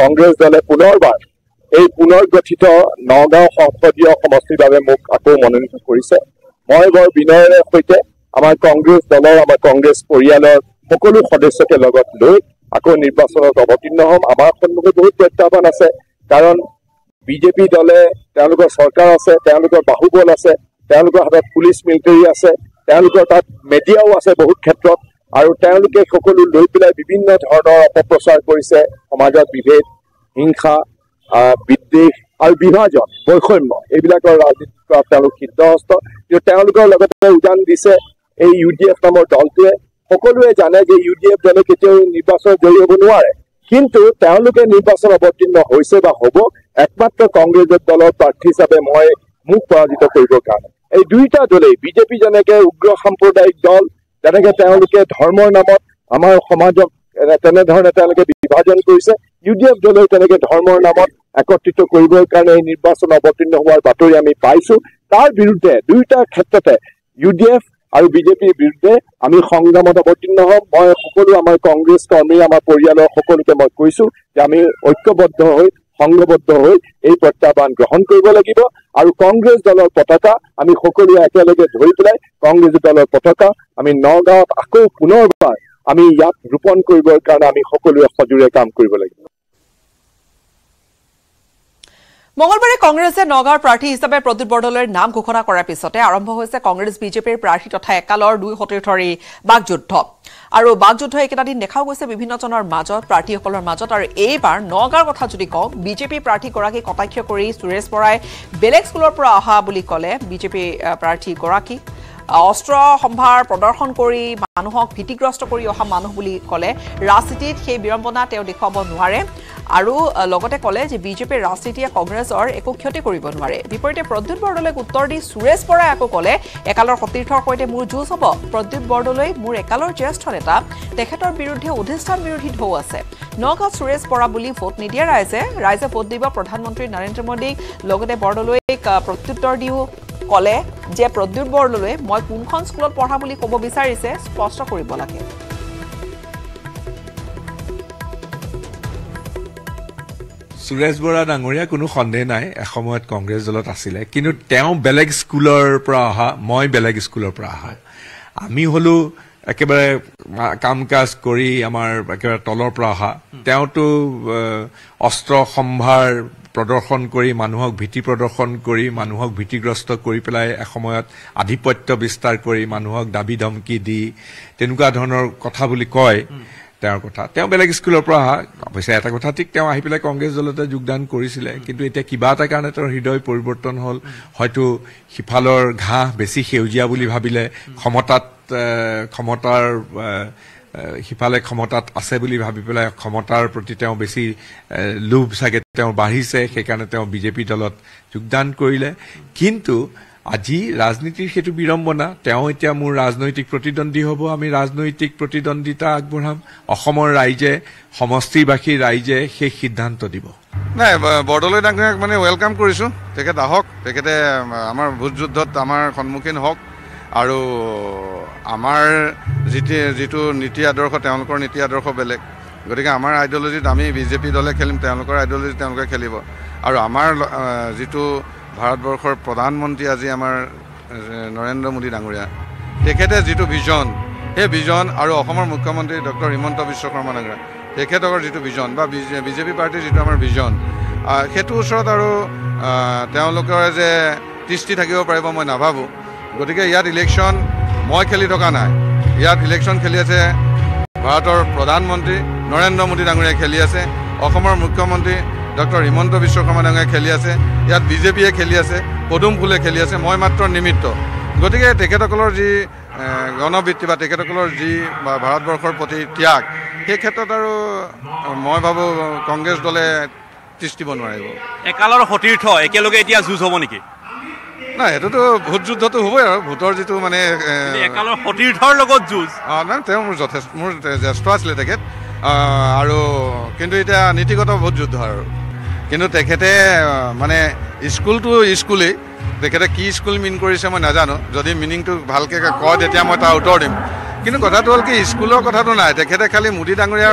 কংগ্ৰেছ দলে পুনৰবাৰ এই পুনৰ গঠিত নগাঁও সংসদীয় সমষ্টিৰ বাবে মোক আকৌ মনোনীত কৰিছে মই বৰ বিনয়ৰে সৈতে আমাৰ কংগ্ৰেছ দলৰ আমাৰ কংগ্ৰেছ পৰিয়ালৰ সকলো সদস্যকে লগত লৈ আকৌ নিৰ্বাচনত অৱতীৰ্ণ হ'ম আমাৰ সন্মুখত বহুত প্ৰত্যাহ্বান আছে কাৰণ বিজেপি দলে তেওঁলোকৰ চৰকাৰ আছে তেওঁলোকৰ বাহুবল আছে তেওঁলোকৰ হাতত পুলিচ মিলিটেৰী আছে তেওঁলোকৰ তাত মেডিয়াও আছে বহুত ক্ষেত্ৰত আৰু তেওঁলোকে সকলো লৈ পেলাই বিভিন্ন ধৰণৰ অপপ্ৰচাৰ কৰিছে সমাজত বিভেদ হিংসা বিদ্বেষ আৰু বিভাজন বৈষম্য এইবিলাকৰ ৰাজনীতিত তেওঁলোক সিদ্ধহস্ত কিন্তু তেওঁলোকৰ লগতে উদান দিছে এই ইউ ডি এফ নামৰ দলটোৱে সকলোৱে জানে যে ইউ ডি এফ দলে কেতিয়াও নিৰ্বাচন জয়ী হ'ব নোৱাৰে কিন্তু তেওঁলোকে নিৰ্বাচন অৱতীৰ্ণ হৈছে বা হ'ব একমাত্ৰ কংগ্ৰেছ দলৰ প্ৰাৰ্থী হিচাপে মই মোক পৰাজিত কৰিবৰ কাৰণে এই দুয়োটা দলেই বিজেপি যেনেকে উগ্ৰ সাম্প্ৰদায়িক দল যেনেকে তেওঁলোকে ধৰ্মৰ নামত আমাৰ সমাজক তেনেধৰণে তেওঁলোকে বিভাজন কৰিছে ইউ ডি এফ দলেও তেনেকে ধৰ্মৰ নামত একত্ৰিত কৰিবৰ কাৰণে এই নিৰ্বাচন অৱতীৰ্ণ হোৱাৰ বাতৰি আমি পাইছো তাৰ বিৰুদ্ধে দুয়োটা ক্ষেত্ৰতে ইউ ডি এফ আৰু বিজেপিৰ বিৰুদ্ধে আমি সংগ্ৰামত অৱতীৰ্ণ হ'ম মই সকলো আমাৰ কংগ্ৰেছ কৰ্মী আমাৰ পৰিয়ালৰ সকলোকে মই কৈছো যে আমি ঐক্যবদ্ধ হৈ সংঘবদ্ধ হৈ এই প্ৰত্যাহ্বান গ্ৰহণ কৰিব লাগিব আৰু কংগ্ৰেছ দলৰ পতাকা আমি সকলোৱে একেলগে ধৰি পেলাই কংগ্ৰেছ দলৰ পতাকা আমি নগাঁৱত আকৌ পুনৰবাৰ আমি ইয়াক ৰোপণ কৰিবৰ কাৰণে আমি সকলোৱে সজোৰে কাম কৰিব লাগিব
মঙলবাৰে কংগ্ৰেছে নগাঁৱৰ প্ৰাৰ্থী হিচাপে প্ৰদ্যুৎ বৰদলৈৰ নাম ঘোষণা কৰাৰ পিছতে আৰম্ভ হৈছে কংগ্ৰেছ বিজেপিৰ প্ৰাৰ্থী তথা একালৰ দুই সতীৰ্থৰ বাকযুদ্ধ আৰু বাকযুদ্ধ এইকেইটা দিন দেখাও গৈছে বিভিন্নজনৰ মাজত প্ৰাৰ্থীসকলৰ মাজত আৰু এইবাৰ নগাঁৱৰ কথা যদি কওঁ বিজেপিৰ প্ৰাৰ্থীগৰাকী কটাক্ষ কৰি সুৰেশ বৰাই বেলেগ স্কুলৰ পৰা অহা বুলি ক'লে বিজেপি প্ৰাৰ্থীগৰাকীক অস্ত্ৰ সম্ভাৰ প্ৰদৰ্শন কৰি মানুহক ভীতিগ্ৰস্ত কৰি অহা মানুহ বুলি ক'লে ৰাজনীতিত সেই বিড়ম্বনা তেওঁ দেখুৱাব নোৱাৰে আৰু লগতে ক'লে যে বিজেপিৰ ৰাজনীতিয়ে কংগ্ৰেছৰ একো ক্ষতি কৰিব নোৱাৰে বিপৰীতে প্ৰদ্যুৎ বৰদলৈক উত্তৰ দি সুৰেশ বৰাই আকৌ ক'লে একালৰ সতীৰ্থৰ সৈতে মোৰ যুঁজ হ'ব প্ৰদ্যুৎ বৰদলৈ মোৰ একালৰ জ্যেষ্ঠ নেতা তেখেতৰ বিৰুদ্ধে অধিষ্ঠান বিৰোধী ঢৌ আছে নগাঁৱত সুৰেশ বৰা বুলি ভোট নিদিয়া ৰাইজে ৰাইজে ভোট দিব প্ৰধানমন্ত্ৰী নৰেন্দ্ৰ মোদীক লগতে বৰদলৈক প্ৰত্যুত্তৰ দিও ক'লে যে প্ৰদ্যুৎ বৰদলৈ মই কোনখন স্কুলত পঢ়া বুলি ক'ব বিচাৰিছে স্পষ্ট কৰিব লাগে
সুৰেশ বৰা ডাঙৰীয়া কোনো সন্দেহ নাই এসময়ত কংগ্ৰেছ দলত আছিলে কিন্তু তেওঁ বেলেগ স্কুলৰ পৰা অহা মই বেলেগ স্কুলৰ পৰা অহা আমি হলো একেবাৰে কাম কাজ কৰি আমাৰ একেবাৰে তলৰ পৰা অহা তেওঁতো অস্ত্ৰ সম্ভাৰ প্ৰদৰ্শন কৰি মানুহক ভীতি প্ৰদৰ্শন কৰি মানুহক ভীতিগ্ৰস্ত কৰি পেলাই এসময়ত আধিপত্য বিস্তাৰ কৰি মানুহক দাবী ধমকি দি তেনেকুৱা ধৰণৰ কথা বুলি কয় তেওঁৰ কথা তেওঁ বেলেগ স্কুলৰ পৰা অহা অৱশ্যে এটা কথা ঠিক তেওঁ আহি পেলাই কংগ্ৰেছ দলতে যোগদান কৰিছিলে কিন্তু এতিয়া কিবা এটা কাৰণে তেওঁৰ হৃদয় পৰিৱৰ্তন হ'ল হয়তো সিফালৰ ঘাঁহ বেছি সেউজীয়া বুলি ভাবিলে ক্ষমতাত ক্ষমতাৰ সিফালে ক্ষমতাত আছে বুলি ভাবি পেলাই ক্ষমতাৰ প্ৰতি তেওঁ বেছি লোভ চাগে তেওঁ বাঢ়িছে সেইকাৰণে তেওঁ বিজেপি দলত যোগদান কৰিলে কিন্তু আজি ৰাজনীতিৰ সেইটো বিড়ম্বনা তেওঁ এতিয়া মোৰ ৰাজনৈতিক প্ৰতিদ্বন্দ্বী হ'ব আমি ৰাজনৈতিক প্ৰতিদ্বন্দ্বিতা আগবঢ়াম অসমৰ ৰাইজে সমষ্টিবাসীৰ ৰাইজে সেই সিদ্ধান্ত
দিব
নাই বৰদলৈ ডাঙৰীয়াক মানে ৱেলকাম কৰিছোঁ তেখেত আহক তেখেতে আমাৰ ভোট যুদ্ধত আমাৰ সন্মুখীন হওক আৰু আমাৰ যি যিটো নীতি আদৰ্শ তেওঁলোকৰ নীতি আদৰ্শ বেলেগ গতিকে আমাৰ আইডিঅ'লজিত আমি বিজেপি দলে খেলিম তেওঁলোকৰ আইডিঅ'লজিত তেওঁলোকে খেলিব আৰু আমাৰ যিটো ভাৰতবৰ্ষৰ প্ৰধানমন্ত্ৰী আজি আমাৰ নৰেন্দ্ৰ মোদী ডাঙৰীয়া তেখেতে যিটো ভিজন সেই ভিজন আৰু অসমৰ মুখ্যমন্ত্ৰী ডক্টৰ হিমন্ত বিশ্ব শৰ্মা ডাঙৰীয়া তেখেতৰ যিটো ভিজন বা বি জে পি পাৰ্টীৰ যিটো আমাৰ ভিজন সেইটো ওচৰত আৰু তেওঁলোকৰ যে তৃষ্টি থাকিব পাৰিব মই নাভাবোঁ গতিকে ইয়াত ইলেকশ্যন মই খেলি থকা নাই ইয়াত ইলেকশ্যন খেলি আছে ভাৰতৰ প্ৰধানমন্ত্ৰী নৰেন্দ্ৰ মোদী ডাঙৰীয়াই খেলি আছে অসমৰ মুখ্যমন্ত্ৰী ডক্টৰ হিমন্ত বিশ্ব শৰ্মা ডাঙৰীয়া খেলি আছে ইয়াত বিজেপিয়ে খেলি আছে পদুম ফুলে খেলি আছে মই মাত্ৰ নিমিত্ত গতিকে তেখেতসকলৰ যি গণবৃত্তি বা তেখেতসকলৰ যি ভাৰতবৰ্ষৰ প্ৰতি ত্যাগ সেই ক্ষেত্ৰত আৰু মই ভাবোঁ কংগ্ৰেছ দলে তিষ্টিব নোৱাৰিব
একালৰ সতীৰ্থ একেলগে এতিয়া যুঁজ হ'ব নেকি
নাই সেইটোতো ভোট যুদ্ধটো হ'বই আৰু ভোটৰ যিটো মানে সতীৰ্থৰ লগত যুঁজ অঁ নাই তেওঁ মোৰ যথেষ্ট মোৰ জ্যেষ্ঠ আছিলে তেখেত আৰু কিন্তু এতিয়া নীতিগত ভোট যুদ্ধ আৰু কিন্তু তেখেতে মানে স্কুলটো স্কুলেই তেখেতে কি স্কুল মিন কৰিছে মই নাজানো যদি মিনিংটো ভালকৈ কয় তেতিয়া মই তাৰ উত্তৰ দিম কিন্তু কথাটো হ'ল কি স্কুলৰ কথাটো নাই তেখেতে খালী মোদী ডাঙৰীয়া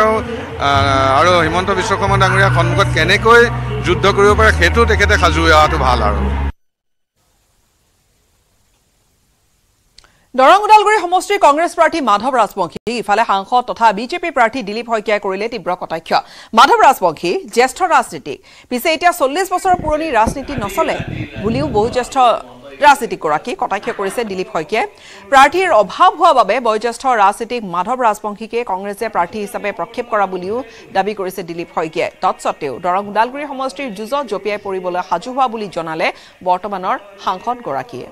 আৰু হিমন্ত বিশ্বকৰ্মা ডাঙৰীয়াৰ সন্মুখত কেনেকৈ যুদ্ধ কৰিব পাৰে সেইটো তেখেতে সাজু হোৱাটো ভাল আৰু
দৰং ওদালগুৰি সমষ্টিৰ কংগ্ৰেছ প্ৰাৰ্থী মাধৱ ৰাজবংশী ইফালে সাংসদ তথা বিজেপি প্ৰাৰ্থী দিলীপ শইকীয়াই কৰিলে তীব্ৰ কটাক্ষ মাধৱ ৰাজবংশী জ্যেষ্ঠ ৰাজনীতিক পিছে এতিয়া চল্লিছ বছৰ পুৰণি ৰাজনীতি নচলে বুলিও বয়োজ্যেষ্ঠ জ্যেষ্ঠ ৰাজনীতিকগৰাকী কটাক্ষ কৰিছে দিলীপ শইকীয়াই প্ৰাৰ্থীৰ অভাৱ হোৱা বাবে বয়োজ্যেষ্ঠ ৰাজনীতিক মাধৱ ৰাজবংশীকে কংগ্ৰেছে প্ৰাৰ্থী হিচাপে প্ৰক্ষেপ কৰা বুলিও দাবী কৰিছে দিলীপ শইকীয়াই তৎসত্বেও দৰং ওদালগুৰি সমষ্টিৰ যুঁজত জঁপিয়াই পৰিবলৈ সাজু হোৱা বুলি জনালে বৰ্তমানৰ সাংসদগৰাকীয়ে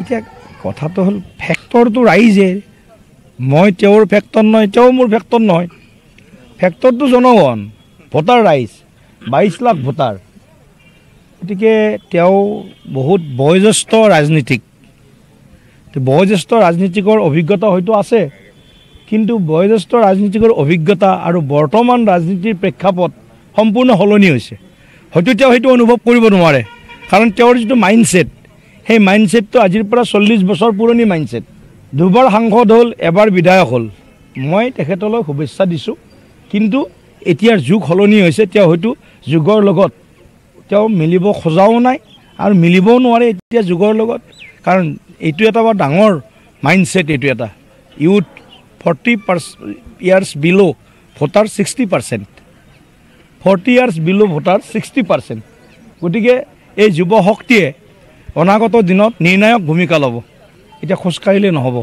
এতিয়া কথাটো হ'ল ফেক্টৰটো ৰাইজে মই তেওঁৰ ফেক্টৰ নহয় তেওঁ মোৰ ফেক্টৰ নহয় ফেক্টৰটো জনগণ ভোটাৰ ৰাইজ বাইছ লাখ ভোটাৰ গতিকে তেওঁ বহুত বয়োজ্যেষ্ঠ ৰাজনীতিক বয়োজ্যেষ্ঠ ৰাজনীতিকৰ অভিজ্ঞতা হয়তো আছে কিন্তু বয়োজ্যেষ্ঠ ৰাজনীতিকৰ অভিজ্ঞতা আৰু বৰ্তমান ৰাজনীতিৰ প্ৰেক্ষাপট সম্পূৰ্ণ সলনি হৈছে হয়তো তেওঁ সেইটো অনুভৱ কৰিব নোৱাৰে কাৰণ তেওঁৰ যিটো মাইণ্ডছেট সেই মাইণ্ডছেটটো আজিৰ পৰা চল্লিছ বছৰ পুৰণি মাইণ্ডছেট দুবাৰ সাংসদ হ'ল এবাৰ বিধায়ক হ'ল মই তেখেতলৈ শুভেচ্ছা দিছোঁ কিন্তু এতিয়াৰ যুগ সলনি হৈছে তেওঁ হয়তো যুগৰ লগত তেওঁ মিলিব খোজাও নাই আৰু মিলিবও নোৱাৰে এতিয়া যুগৰ লগত কাৰণ এইটো এটা বৰ ডাঙৰ মাইণ্ডছেট এইটো এটা youth forty percent years below' voter sixty percent forty years below' voter sixty percent গতিকে এই যুৱ শক্তিয়ে অনাগত দিনত নিৰ্ণায়ক ভূমিকা ল'ব এতিয়া খোজকাঢ়িলেই নহ'ব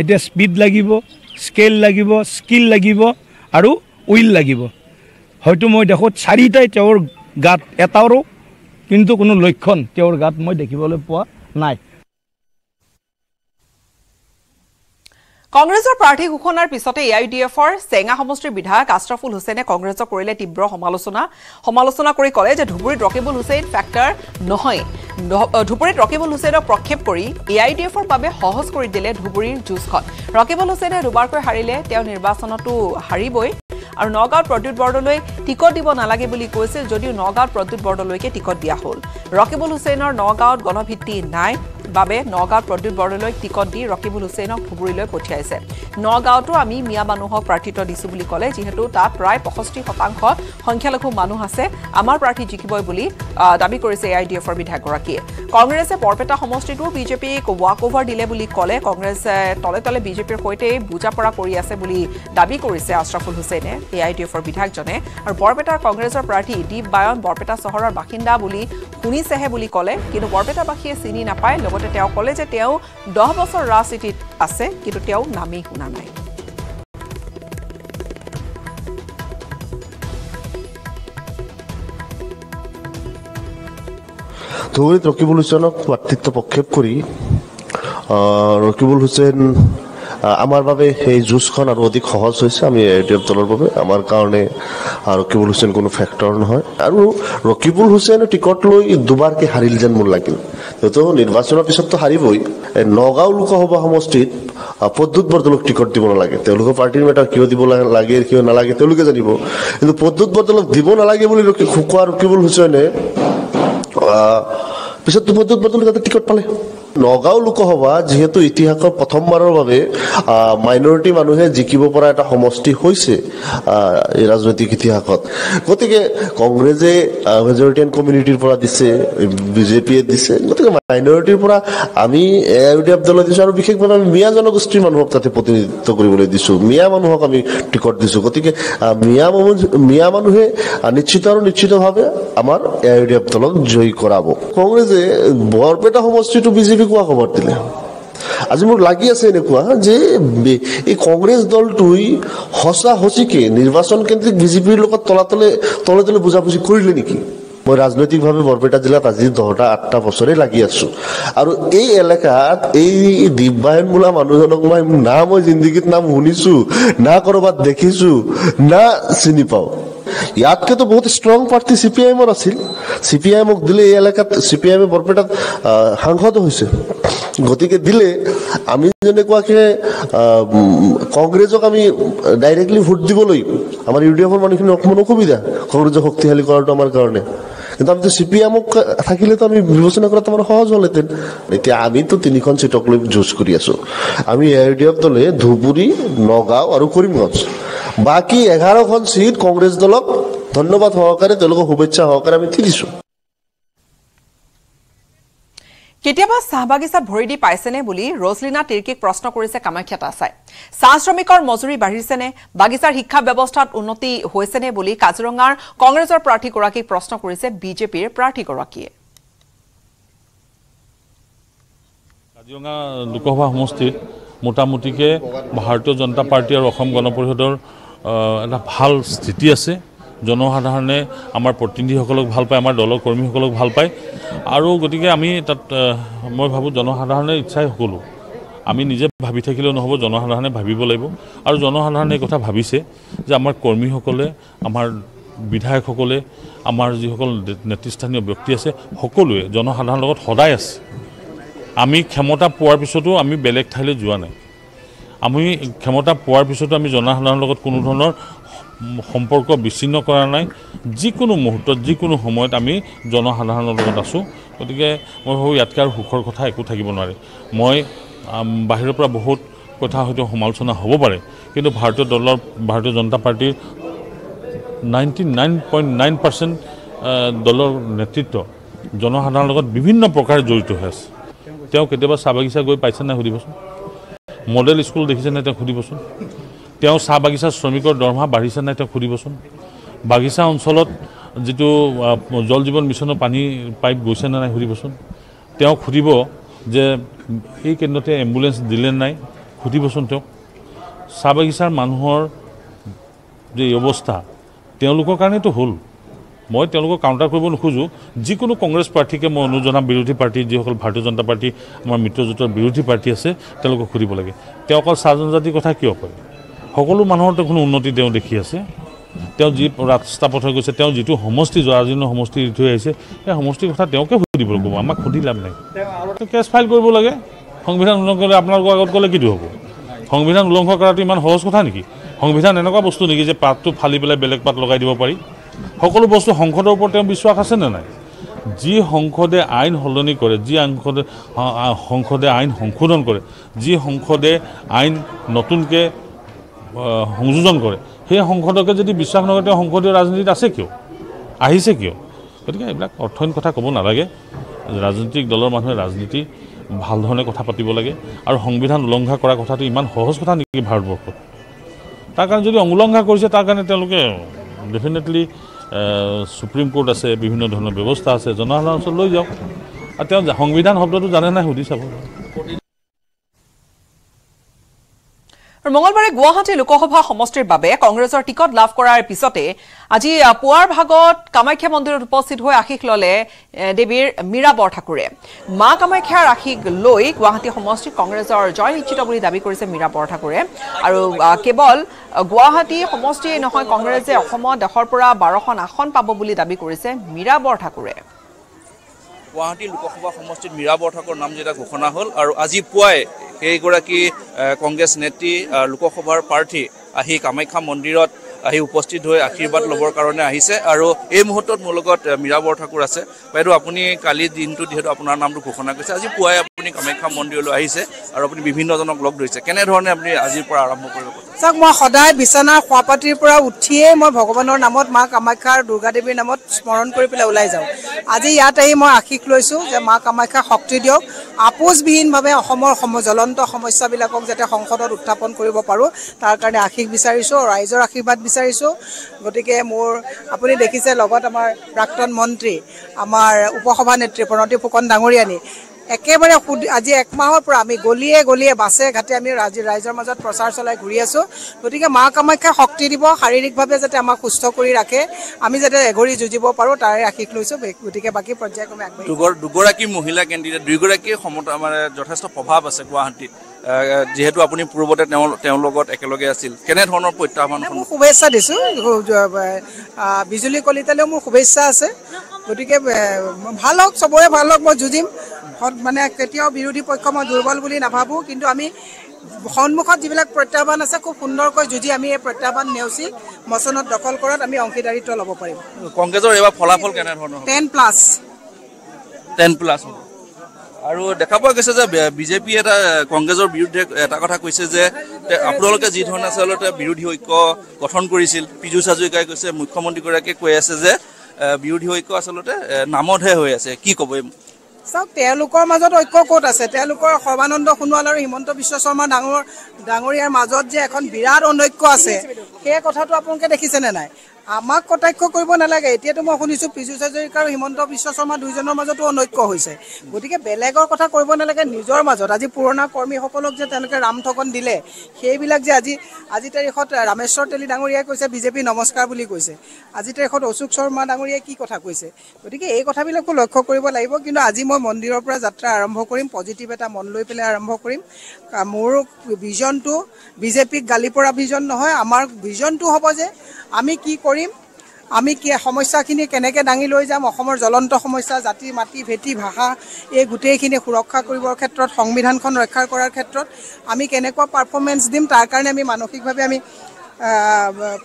এতিয়া স্পীড লাগিব স্কেল লাগিব স্কিল লাগিব আৰু উইল লাগিব হয়তো মই দেখোঁ চাৰিটাই তেওঁৰ গাত এটাৰো কিন্তু কোনো লক্ষণ তেওঁৰ গাত মই দেখিবলৈ পোৱা নাই
কংগ্ৰেছৰ প্ৰাৰ্থী ঘোষণাৰ পিছতে এ আই ডি এফৰ চেঙা সমষ্টিৰ বিধায়ক আশ্ৰাফুল হুছেইনে কংগ্ৰেছক কৰিলে তীব্ৰ সমালোচনা সমালোচনা কৰি ক'লে যে ধুবুৰীত ৰকিবুল হুছেইন ফেক্টৰ নহয় ধুবুৰীত ৰকিবুল হুছেইনক প্ৰক্ষেপ কৰি এ আই ডি এফৰ বাবে সহজ কৰি দিলে ধুবুৰীৰ যুঁজখন ৰকিবুল হুছেইনে দুবাৰকৈ হাৰিলে তেওঁ নিৰ্বাচনতো হাৰিবই আৰু নগাঁৱত প্ৰদ্যুৎ বৰদলৈ টিকট দিব নালাগে বুলি কৈছিল যদিও নগাঁৱত প্ৰদ্যুৎ বৰদলৈকে টিকট দিয়া হ'ল ৰকিবুল হুছেইনৰ নগাঁৱত গণভিত্তি নাই বাবে নগাঁৱৰ প্ৰদ্যুৎ বৰদলৈ টিকট দি ৰকিবুল হুছেইনক ধুবুৰীলৈ পঠিয়াইছে নগাঁৱতো আমি মিয়া মানুহক প্ৰাৰ্থিত্ব দিছোঁ বুলি ক'লে যিহেতু তাত প্ৰায় পঁষষ্ঠি শতাংশ সংখ্যালঘু মানুহ আছে আমাৰ প্ৰাৰ্থী জিকিবই বুলি দাবী কৰিছে এ আই ডি এফৰ বিধায়কগৰাকীয়ে কংগ্ৰেছে বৰপেটা সমষ্টিতো বিজেপিক ৱাক অভাৰ দিলে বুলি ক'লে কংগ্ৰেছে তলে তলে বিজেপিৰ সৈতে বুজা পৰা কৰি আছে বুলি দাবী কৰিছে আশ্ৰাফুল হুছেইনে এ আই ডি এফৰ বিধায়কজনে আৰু বৰপেটাৰ কংগ্ৰেছৰ প্ৰাৰ্থী দীপ বায়ন বৰপেটা চহৰৰ বাসিন্দা বুলি শুনিছেহে বুলি ক'লে কিন্তু বৰপেটাবাসীয়ে চিনি নাপায় লগতে লগতে তেওঁ ক'লে যে তেওঁ দহ বছৰ ৰাজনীতিত আছে কিন্তু তেওঁ নামেই শুনা নাই
ধুবুৰীত ৰকিবুল হুছেইনক প্ৰাৰ্থিত্ব প্ৰক্ষেপ কৰি ৰকিবুল হুছেইন আমাৰ বাবে সেই যুঁজখন আৰু অধিক সহজ হৈছে আমি এ ডি এফ দলৰ বাবে আমাৰ কাৰণে ৰকিবুল হুছেইন কোনো ফেক্টৰ নহয় আৰু ৰকিবুল হুছেইনে টিকট লৈ দুবাৰকে হাৰিল যেন মোৰ লাগিল তো নিৰ্বাচনৰ পিছততো হাৰিবই নগাঁও লোকসভা সমষ্টিত প্ৰদ্যুৎ বৰদলক টিকট দিব নালাগে তেওঁলোকৰ পাৰ্টিৰ মেটাৰ কিয় দিব লাগে কিয় নালাগে তেওঁলোকে জানিব কিন্তু প্ৰদ্যুৎ বৰদলক দিব নালাগে বুলি কোৱা ৰকিবুল হুছেইনে পিছততো পদ্যুৎ বৰদলক তাতে টিকট পালে নগাঁও লোকসভা যিহেতু ইতিহাসৰ প্ৰথমবাৰৰ বাবে মাইনৰিটি মানুহে জিকিব পৰা এটা সমষ্টি হৈছে ৰাজনৈতিক ইতিহাসত গতিকে কংগ্ৰেছে মেজৰিটিয়ান কমিউনিটিৰ পৰা দিছে বিজেপিয়ে দিছে গতিকে মাইনৰিটিৰ পৰা আমি এ আই ডি এফ দলে দিছোঁ আৰু বিশেষভাৱে আমি মিয়া জনগোষ্ঠীৰ মানুহক তাতে প্ৰতিনিধিত্ব কৰিবলৈ দিছোঁ মিয়া মানুহক আমি টিকট দিছোঁ গতিকে মিয়া মিয়া মানুহে নিশ্চিত আৰু নিশ্চিতভাৱে আমাৰ এ আই ডি এফ দলক জয়ী কৰাব কংগ্ৰেছে বৰপেটা সমষ্টিটো বিজেপি এনেকুৱা খবৰ দিলে আজি মোৰ লাগি আছে এনেকুৱা যে এই কংগ্ৰেছ দলটোই সঁচা সঁচিকে নিৰ্বাচন কেন্দ্ৰিক বিজেপিৰ লগত তলাতলে তলে তলে বুজাবুজি কৰিলে নেকি মই ৰাজনৈতিকভাৱে বৰপেটা জিলাত আজি দহটা আঠটা বছৰে লাগি আছো আৰু এই এলেকাত এই দিব্যায়ন মূলা মানুহজনক মই না মই জিন্দগীত নাম শুনিছো না ক'ৰবাত দেখিছো না চিনি পাওঁ ইয়াতকৈতো বহুত ষ্ট্ৰং প্ৰাৰ্থী চি পি আই এমৰ আছিল চি পি আই এমক দিলে এই এলেকাত চি পি আই এমে বৰপেটাত সাংসদ হৈছে গতিকে দিলে আমি যেনেকুৱাকে কংগ্ৰেছক আমি ডাইৰেক্টলি ভোট দিবলৈ আমাৰ ইউ ডি এফৰ মানুহখিনি অকণমান অসুবিধা কংগ্ৰেছক শক্তিশালী কৰাটো আমাৰ কাৰণে কিন্তু আমিতো চি পি এমক থাকিলেতো আমি বিবেচনা কৰাটো আমাৰ সহজ হ'লহেঁতেন এতিয়া আমিতো তিনিখন চিটক লৈ যুঁজ কৰি আছো আমি এ আই ডি এফ দলে ধুবুৰী নগাঁও আৰু কৰিমগঞ্জ বাকী এঘাৰখন চিট কংগ্ৰেছ দলক ধন্যবাদ সহকাৰে তেওঁলোকক শুভেচ্ছা সহকাৰে আমি ঠিকিছো
কেতিয়াবা চাহ বাগিচাত ভৰি দি পাইছেনে বুলি ৰজলীনা তিৰ্কীক প্ৰশ্ন কৰিছে কামাখ্যা তাচাই চাহ শ্ৰমিকৰ মজুৰি বাঢ়িছেনে বাগিচাৰ শিক্ষা ব্যৱস্থাত উন্নতি হৈছেনে বুলি কাজিৰঙাৰ কংগ্ৰেছৰ প্ৰাৰ্থীগৰাকীক প্ৰশ্ন কৰিছে বিজেপিৰ প্ৰাৰ্থীগৰাকীয়ে
কাজিৰঙা লোকসভা সমষ্টিত মোটামুটিকৈ ভাৰতীয় জনতা পাৰ্টী আৰু অসম গণ পৰিষদৰ এটা ভাল স্থিতি আছে জনসাধাৰণে আমাৰ প্ৰতিনিধিসকলক ভাল পায় আমাৰ দলৰ কৰ্মীসকলক ভাল পায় আৰু গতিকে আমি তাত মই ভাবোঁ জনসাধাৰণে ইচ্ছাই সকলো আমি নিজে ভাবি থাকিলেও নহ'ব জনসাধাৰণে ভাবিব লাগিব আৰু জনসাধাৰণে এই কথা ভাবিছে যে আমাৰ কৰ্মীসকলে আমাৰ বিধায়কসকলে আমাৰ যিসকল নেতৃস্থানীয় ব্যক্তি আছে সকলোৱে জনসাধাৰণৰ লগত সদায় আছে আমি ক্ষমতা পোৱাৰ পিছতো আমি বেলেগ ঠাইলৈ যোৱা নাই আমি ক্ষমতা পোৱাৰ পিছতো আমি জনসাধাৰণৰ লগত কোনো ধৰণৰ সম্পৰ্ক বিচ্ছিন্ন কৰা নাই যিকোনো মুহূৰ্তত যিকোনো সময়ত আমি জনসাধাৰণৰ লগত আছোঁ গতিকে মই ভাবোঁ ইয়াতকৈ আৰু সুখৰ কথা একো থাকিব নোৱাৰে মই বাহিৰৰ পৰা বহুত কথা হয়তো সমালোচনা হ'ব পাৰে কিন্তু ভাৰতীয় দলৰ ভাৰতীয় জনতা পাৰ্টীৰ ninety nine point nine percent দলৰ নেতৃত্ব জনসাধাৰণৰ লগত বিভিন্ন প্ৰকাৰে জড়িত হৈ আছে তেওঁ কেতিয়াবা চাহ বাগিচা গৈ পাইছে নাই সুধিবচোন মডেল স্কুল দেখিছে নাই তেওঁ সুধিবচোন তেওঁ চাহ বাগিচাৰ শ্ৰমিকৰ দৰমহা বাঢ়িছে নাই তেওঁ সুধিবচোন বাগিচা অঞ্চলত যিটো জল জীৱন মিছনৰ পানী পাইপ গৈছে নে নাই সুধিবচোন তেওঁক সুধিব যে এই কেন্দ্ৰতে এম্বুলেঞ্চ দিলে নাই সুধিবচোন তেওঁক চাহ বাগিচাৰ মানুহৰ যি অৱস্থা তেওঁলোকৰ কাৰণেতো হ'ল মই তেওঁলোকক কাউণ্টাৰ কৰিব নোখোজোঁ যিকোনো কংগ্ৰেছ প্ৰাৰ্থীকে মই অনুৰোধ জনাম বিৰোধী পাৰ্টী যিসকল ভাৰতীয় জনতা পাৰ্টী আমাৰ মিত্ৰজোঁটৰ বিৰোধী পাৰ্টী আছে তেওঁলোকক সুধিব লাগে তেওঁ অকল চাহ জনজাতিৰ কথা কিয় কয় সকলো মানুহৰ দেখোন উন্নতি তেওঁ দেখি আছে তেওঁ যি ৰাস্তা পথে গৈছে তেওঁ যিটো সমষ্টি জৰাজীৰ্ণ সমষ্টি থৈ আহিছে সেই সমষ্টিৰ কথা তেওঁকে সুধিব ক'ব আমাক সুধি লাভ নাই কেছ ফাইল কৰিব লাগে সংবিধান উলংঘন কৰিলে আপোনালোকৰ আগত ক'লে কিটো হ'ব সংবিধান উলংঘন কৰাটো ইমান সহজ কথা নেকি সংবিধান এনেকুৱা বস্তু নেকি যে পাতটো ফালি পেলাই বেলেগ পাত লগাই দিব পাৰি সকলো বস্তু সংসদৰ ওপৰত তেওঁ বিশ্বাস আছেনে নাই যি সংসদে আইন সলনি কৰে যি সংসদে সংসদে আইন সংশোধন কৰে যি সংসদে আইন নতুনকৈ সংযোজন কৰে সেই সংসদকে যদি বিশ্বাস নকৰে তেওঁ সংসদীয় ৰাজনীতিত আছে কিয় আহিছে কিয় গতিকে এইবিলাক অৰ্থহীন কথা ক'ব নালাগে ৰাজনৈতিক দলৰ মানুহে ৰাজনীতি ভাল ধৰণে কথা পাতিব লাগে আৰু সংবিধান উলংঘা কৰা কথাটো ইমান সহজ কথা নেকি ভাৰতবৰ্ষত তাৰ কাৰণে যদি অমুলংঘা কৰিছে তাৰ কাৰণে তেওঁলোকে ডেফিনেটলি চুপ্ৰিম কোৰ্ট আছে বিভিন্ন ধৰণৰ ব্যৱস্থা আছে জনসাধাৰণৰ ওচৰত লৈ যাওক আৰু তেওঁ সংবিধান শব্দটো জানে নাই সুধি চাব
আৰু মঙলবাৰে গুৱাহাটী লোকসভা সমষ্টিৰ বাবে কংগ্ৰেছৰ টিকট লাভ কৰাৰ পিছতে আজি পুৱাৰ ভাগত কামাখ্যা মন্দিৰত উপস্থিত হৈ আশীষ ললে দেৱীৰ মীৰা বৰঠাকুৰে মা কামাখ্যাৰ আশীষ লৈ গুৱাহাটী সমষ্টিত কংগ্ৰেছৰ জয় নিশ্চিত বুলি দাবী কৰিছে মীৰা বৰঠাকুৰে আৰু কেৱল গুৱাহাটী সমষ্টিয়েই নহয় কংগ্ৰেছে অসমত দেশৰ পৰা বাৰখন আসন পাব বুলি দাবী কৰিছে মীৰা বৰঠাকুৰে
গুৱাহাটী লোকসভা সমষ্টিত মীৰা বৰঠাকুৰ নাম যেতিয়া ঘোষণা হ'ল আৰু আজি পুৱাই সেইগৰাকী কংগ্ৰেছ নেত্ৰী লোকসভাৰ প্ৰাৰ্থী আহি কামাখ্যা মন্দিৰত আহি উপস্থিত হৈ আশীৰ্বাদ ল'বৰ কাৰণে আহিছে আৰু এই মুহূৰ্তত মোৰ লগত মীৰা বৰঠাকুৰ আছে বাইদেউ আপুনি কালি দিনটো যিহেতু আপোনাৰ নামটো ঘোষণা কৰিছে আজি পুৱাই আপুনি কামাখ্যা মন্দিৰলৈ আহিছে আৰু আপুনি বিভিন্নজনক লগ ধৰিছে কেনেধৰণে আপুনি আজিৰ পৰা আৰম্ভ কৰিব
যাক মই সদায় বিছনাৰ খোৱাপাতিৰ পৰা উঠিয়েই মই ভগৱানৰ নামত মা কামাখ্যা আৰু দেৱীৰ নামত স্মৰণ কৰি পেলাই ওলাই যাওঁ আজি ইয়াত আহি মই আশীষ লৈছোঁ যে মা কামাখ্যা শক্তি দিয়ক আপোচবিহীনভাৱে অসমৰ সম জ্বলন্ত সমস্যাবিলাকক যাতে সংসদত উত্থাপন কৰিব পাৰোঁ তাৰ কাৰণে আশীষ বিচাৰিছোঁ ৰাইজৰ আশীৰ্বাদ বিচাৰিছোঁ গতিকে মোৰ আপুনি দেখিছে লগত আমাৰ প্ৰাক্তন মন্ত্ৰী আমাৰ উপসভা নেত্ৰী প্ৰণতি ফুকন ডাঙৰীয়ানী একেবাৰে আজি এক একমাহৰ পৰা আমি গলিয়ে গলিয়ে বাছে ঘাটে আমি ৰাইজৰ মাজত প্ৰচাৰ চলাই ঘূৰি আছোঁ গতিকে মা কামাখ্যাই শক্তি দিব শাৰীৰিকভাৱে যাতে আমাক সুস্থ কৰি ৰাখে আমি যাতে এগৰি যুঁজিব পাৰোঁ তাৰে আশীষ লৈছোঁ গতিকে বাকী পৰ্যায়ক্ৰমে
দুগৰাকী মহিলা কেন্দ্ৰিডেট দুয়োগৰাকীয়ে সমতা মানে যথেষ্ট প্ৰভাৱ আছে গুৱাহাটীত যিহেতু আপুনি পূৰ্বতে তেওঁ তেওঁৰ লগত একেলগে আছিল কেনেধৰণৰ প্ৰত্যাহ্বান মোক
শুভেচ্ছা দিছোঁ বিজুলী কলিতালেও মোৰ শুভেচ্ছা আছে গতিকে ভাল হওক চবৰে ভাল হওক মই যুঁজিম মানে কেতিয়াও বিৰোধী পক্ষ মই দুৰ্বল বুলি নাভাবোঁ কিন্তু আমি সন্মুখত যিবিলাক প্ৰত্যাহ্বান আছে খুব সুন্দৰকৈ যুঁজি আমি এই প্ৰত্যাহ্বান নেওচি মচনত দখল কৰাত আমি অংশীদাৰিত্ব ল'ব পাৰিম
কংগ্ৰেছৰ এইবাৰ ফলাফল কেনেধৰণৰ টেন প্লাছ টেন প্লাছ আৰু দেখা পোৱা গৈছে যে বিজেপি এটা কংগ্ৰেছৰ বিৰুদ্ধে এটা কথা কৈছে যে আপোনালোকে যি ধৰণে আচলতে বিৰোধী ঐক্য গঠন কৰিছিল পীযুষ হাজৰিকাই কৈছে মুখ্যমন্ত্ৰীগৰাকীয়ে কৈ আছে যে বিৰোধী ঐক্য আচলতে নামতহে হৈ আছে কি ক'ব
চাওক তেওঁলোকৰ মাজত ঐক্য ক'ত আছে তেওঁলোকৰ সৰ্বানন্দ সোণোৱাল আৰু হিমন্ত বিশ্ব শৰ্মা ডাঙৰ ডাঙৰীয়াৰ মাজত যে এখন বিৰাট অনৈক্য আছে সেই কথাটো আপোনালোকে দেখিছেনে নাই আমাক কটাক্ষ কৰিব নালাগে এতিয়াতো মই শুনিছোঁ পীযুষ হাজৰিকা আৰু হিমন্ত বিশ্ব শৰ্মা দুইজনৰ মাজতো অনৈক্য হৈছে গতিকে বেলেগৰ কথা কৰিব নালাগে নিজৰ মাজত আজি পুৰণা কৰ্মীসকলক যে তেওঁলোকে ৰাম ৰামথকন দিলে সেইবিলাক যে আজি আজি তাৰিখত ৰামেশ্বৰ তেলী ডাঙৰীয়াই কৈছে বিজেপি নমস্কাৰ বুলি কৈছে আজি তাৰিখত অশোক শৰ্মা ডাঙৰীয়াই কি কথা কৈছে গতিকে এই কথাবিলাকো লক্ষ্য কৰিব লাগিব কিন্তু আজি মই মন্দিৰৰ পৰা যাত্ৰা আৰম্ভ কৰিম পজিটিভ এটা মন লৈ পেলাই আৰম্ভ কৰিম মোৰ ভিজনটো বিজেপিক গালি পৰা ভিজন নহয় আমাৰ ভিজনটো হ'ব যে আমি কি কৰিম আমি কি সমস্যাখিনি কেনেকৈ দাঙি লৈ যাম অসমৰ জ্বলন্ত সমস্যা জাতি মাটি ভেটি ভাষা এই গোটেইখিনি সুৰক্ষা কৰিবৰ ক্ষেত্ৰত সংবিধানখন ৰক্ষা কৰাৰ ক্ষেত্ৰত আমি কেনেকুৱা পাৰফৰ্মেঞ্চ দিম তাৰ কাৰণে আমি মানসিকভাৱে আমি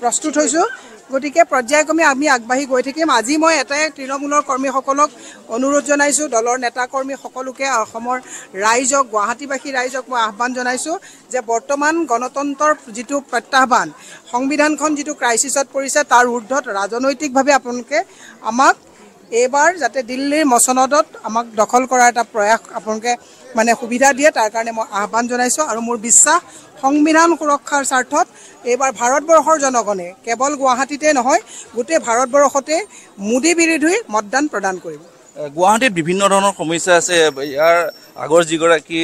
প্ৰস্তুত হৈছোঁ গতিকে পৰ্যায়ক্ৰমে আমি আগবাঢ়ি গৈ থাকিম আজি মই এটাই তৃণমূলৰ কৰ্মীসকলক অনুৰোধ জনাইছোঁ দলৰ নেতা কৰ্মী সকলোকে অসমৰ ৰাইজক গুৱাহাটীবাসী ৰাইজক মই আহ্বান জনাইছোঁ যে বৰ্তমান গণতন্ত্ৰৰ যিটো প্ৰত্যাহ্বান সংবিধানখন যিটো ক্ৰাইচিছত পৰিছে তাৰ ঊৰ্ধত ৰাজনৈতিকভাৱে আপোনালোকে আমাক এইবাৰ যাতে দিল্লীৰ মচনদত আমাক দখল কৰাৰ এটা প্ৰয়াস আপোনালোকে মানে সুবিধা দিয়ে তাৰ কাৰণে মই আহ্বান জনাইছোঁ আৰু মোৰ বিশ্বাস সংবিধান সুৰক্ষাৰ স্বাৰ্থত এইবাৰ ভাৰতবৰ্ষৰ জনগণে কেৱল গুৱাহাটীতে নহয় গোটেই ভাৰতবৰ্ষতে মোদী বিৰোধী মতদান প্ৰদান কৰিব
গুৱাহাটীত বিভিন্ন ধৰণৰ সমস্যা আছে ইয়াৰ আগৰ যিগৰাকী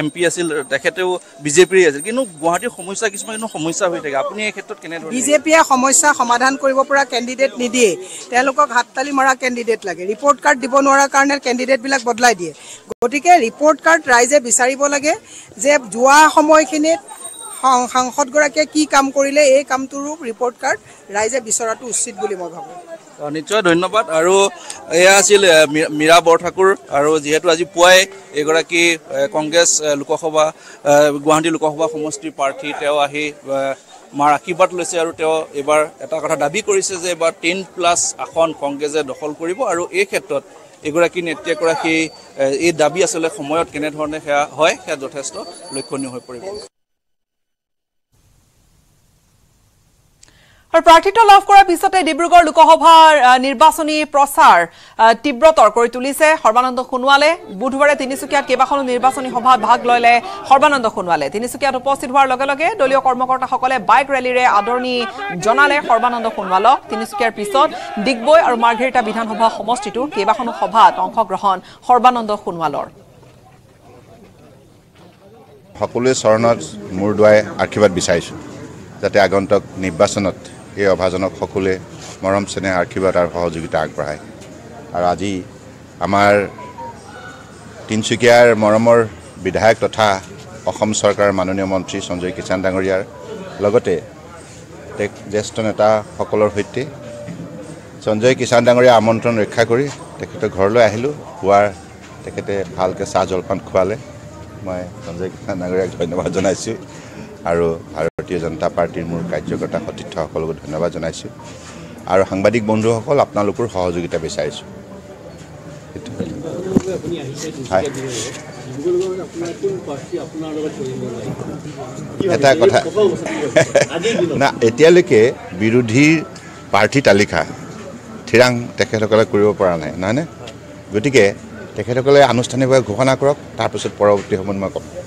এম পি আছিল তেখেতেও বিজেপিৰে আছিল কিন্তু গুৱাহাটীৰ সমস্যা কিছুমান কিন্তু সমস্যা হৈ থাকে আপুনি এই ক্ষেত্ৰত কেনেদৰে বিজেপিয়ে
সমস্যা সমাধান কৰিব পৰা কেণ্ডিডেট নিদিয়ে তেওঁলোকক হাততালি মৰা কেণ্ডিডেট লাগে ৰিপৰ্ট কাৰ্ড দিব নোৱাৰাৰ কাৰণে কেণ্ডিডেটবিলাক বদলাই দিয়ে গতিকে ৰিপৰ্ট কাৰ্ড ৰাইজে বিচাৰিব লাগে যে যোৱা সময়খিনিত সাংসদগৰাকীয়ে কি কাম কৰিলে এই কামটোৰো ৰিপৰ্ট কাৰ্ড ৰাইজে বিচৰাটো উচিত বুলি মই ভাবোঁ
নিশ্চয় ধন্যবাদ আৰু এয়া আছিল মীৰা বৰঠাকুৰ আৰু যিহেতু আজি পুৱাই এগৰাকী কংগ্ৰেছ লোকসভা গুৱাহাটী লোকসভা সমষ্টিৰ প্ৰাৰ্থী তেওঁ আহি মাৰ আশীৰ্বাদ লৈছে আৰু তেওঁ এইবাৰ এটা কথা দাবী কৰিছে যে এইবাৰ টেন প্লাছ আসন কংগ্ৰেছে দখল কৰিব আৰু এই ক্ষেত্ৰত এগৰাকী নেত্ৰীয়ে কৰা সেই এই দাবী আচলতে সময়ত কেনেধৰণে সেয়া হয় সেয়া যথেষ্ট লক্ষণীয় হৈ পৰিব
আৰু প্ৰাৰ্থিত্ব লাভ কৰাৰ পিছতে ডিব্ৰুগড় লোকসভাৰ নিৰ্বাচনী প্ৰচাৰ তীব্ৰতৰ কৰি তুলিছে সৰ্বানন্দ সোণোৱালে বুধবাৰে তিনিচুকীয়াত কেইবাখনো নিৰ্বাচনী সভাত ভাগ ল'লে সৰ্বানন্দ সোণোৱালে তিনিচুকীয়াত উপস্থিত হোৱাৰ লগে লগে দলীয় কৰ্মকৰ্তাসকলে বাইক ৰেলীৰে আদৰণি জনালে সৰ্বানন্দ সোণোৱালক তিনিচুকীয়াৰ পিছত ডিগবৈ আৰু মাৰ্ঘেৰিটা বিধানসভা সমষ্টিটোৰ কেইবাখনো সভাত অংশগ্ৰহণ সৰ্বানন্দ সোণোৱালৰ
সকলোৱে চৰণত মূৰ দুৱাই আশীৰ্বাদ বিচাৰিছোঁ যাতে আগন্তক নিৰ্বাচনত এই অভাজনক সকলোৱে মৰম চেনেহ আশীৰ্বাদ আৰু সহযোগিতা আগবঢ়ায় আৰু আজি আমাৰ তিনিচুকীয়াৰ মৰমৰ বিধায়ক তথা অসম চৰকাৰৰ মাননীয় মন্ত্ৰী সঞ্জয় কিষাণ ডাঙৰীয়াৰ লগতে জ্যেষ্ঠ নেতাসকলৰ সৈতে সঞ্জয় কিষাণ ডাঙৰীয়া আমন্ত্ৰণ ৰক্ষা কৰি তেখেতৰ ঘৰলৈ আহিলোঁ পুৱাৰ তেখেতে ভালকৈ চাহ জলপান খোৱালে মই সঞ্জয় কিষাণ ডাঙৰীয়াক ধন্যবাদ জনাইছোঁ আৰু ভাৰতীয় জনতা পাৰ্টীৰ মোৰ কাৰ্যকৰ্তা সতীৰ্থসকলকো ধন্যবাদ জনাইছোঁ আৰু সাংবাদিক বন্ধুসকল আপোনালোকৰ সহযোগিতা বিচাৰিছোঁ এটা কথা না এতিয়ালৈকে বিৰোধীৰ প্ৰাৰ্থী তালিকা থিৰাং তেখেতসকলে কৰিব পৰা নাই নহয়নে গতিকে তেখেতসকলে আনুষ্ঠানিকভাৱে ঘোষণা কৰক তাৰপিছত পৰৱৰ্তী সময়ত মই ক'ম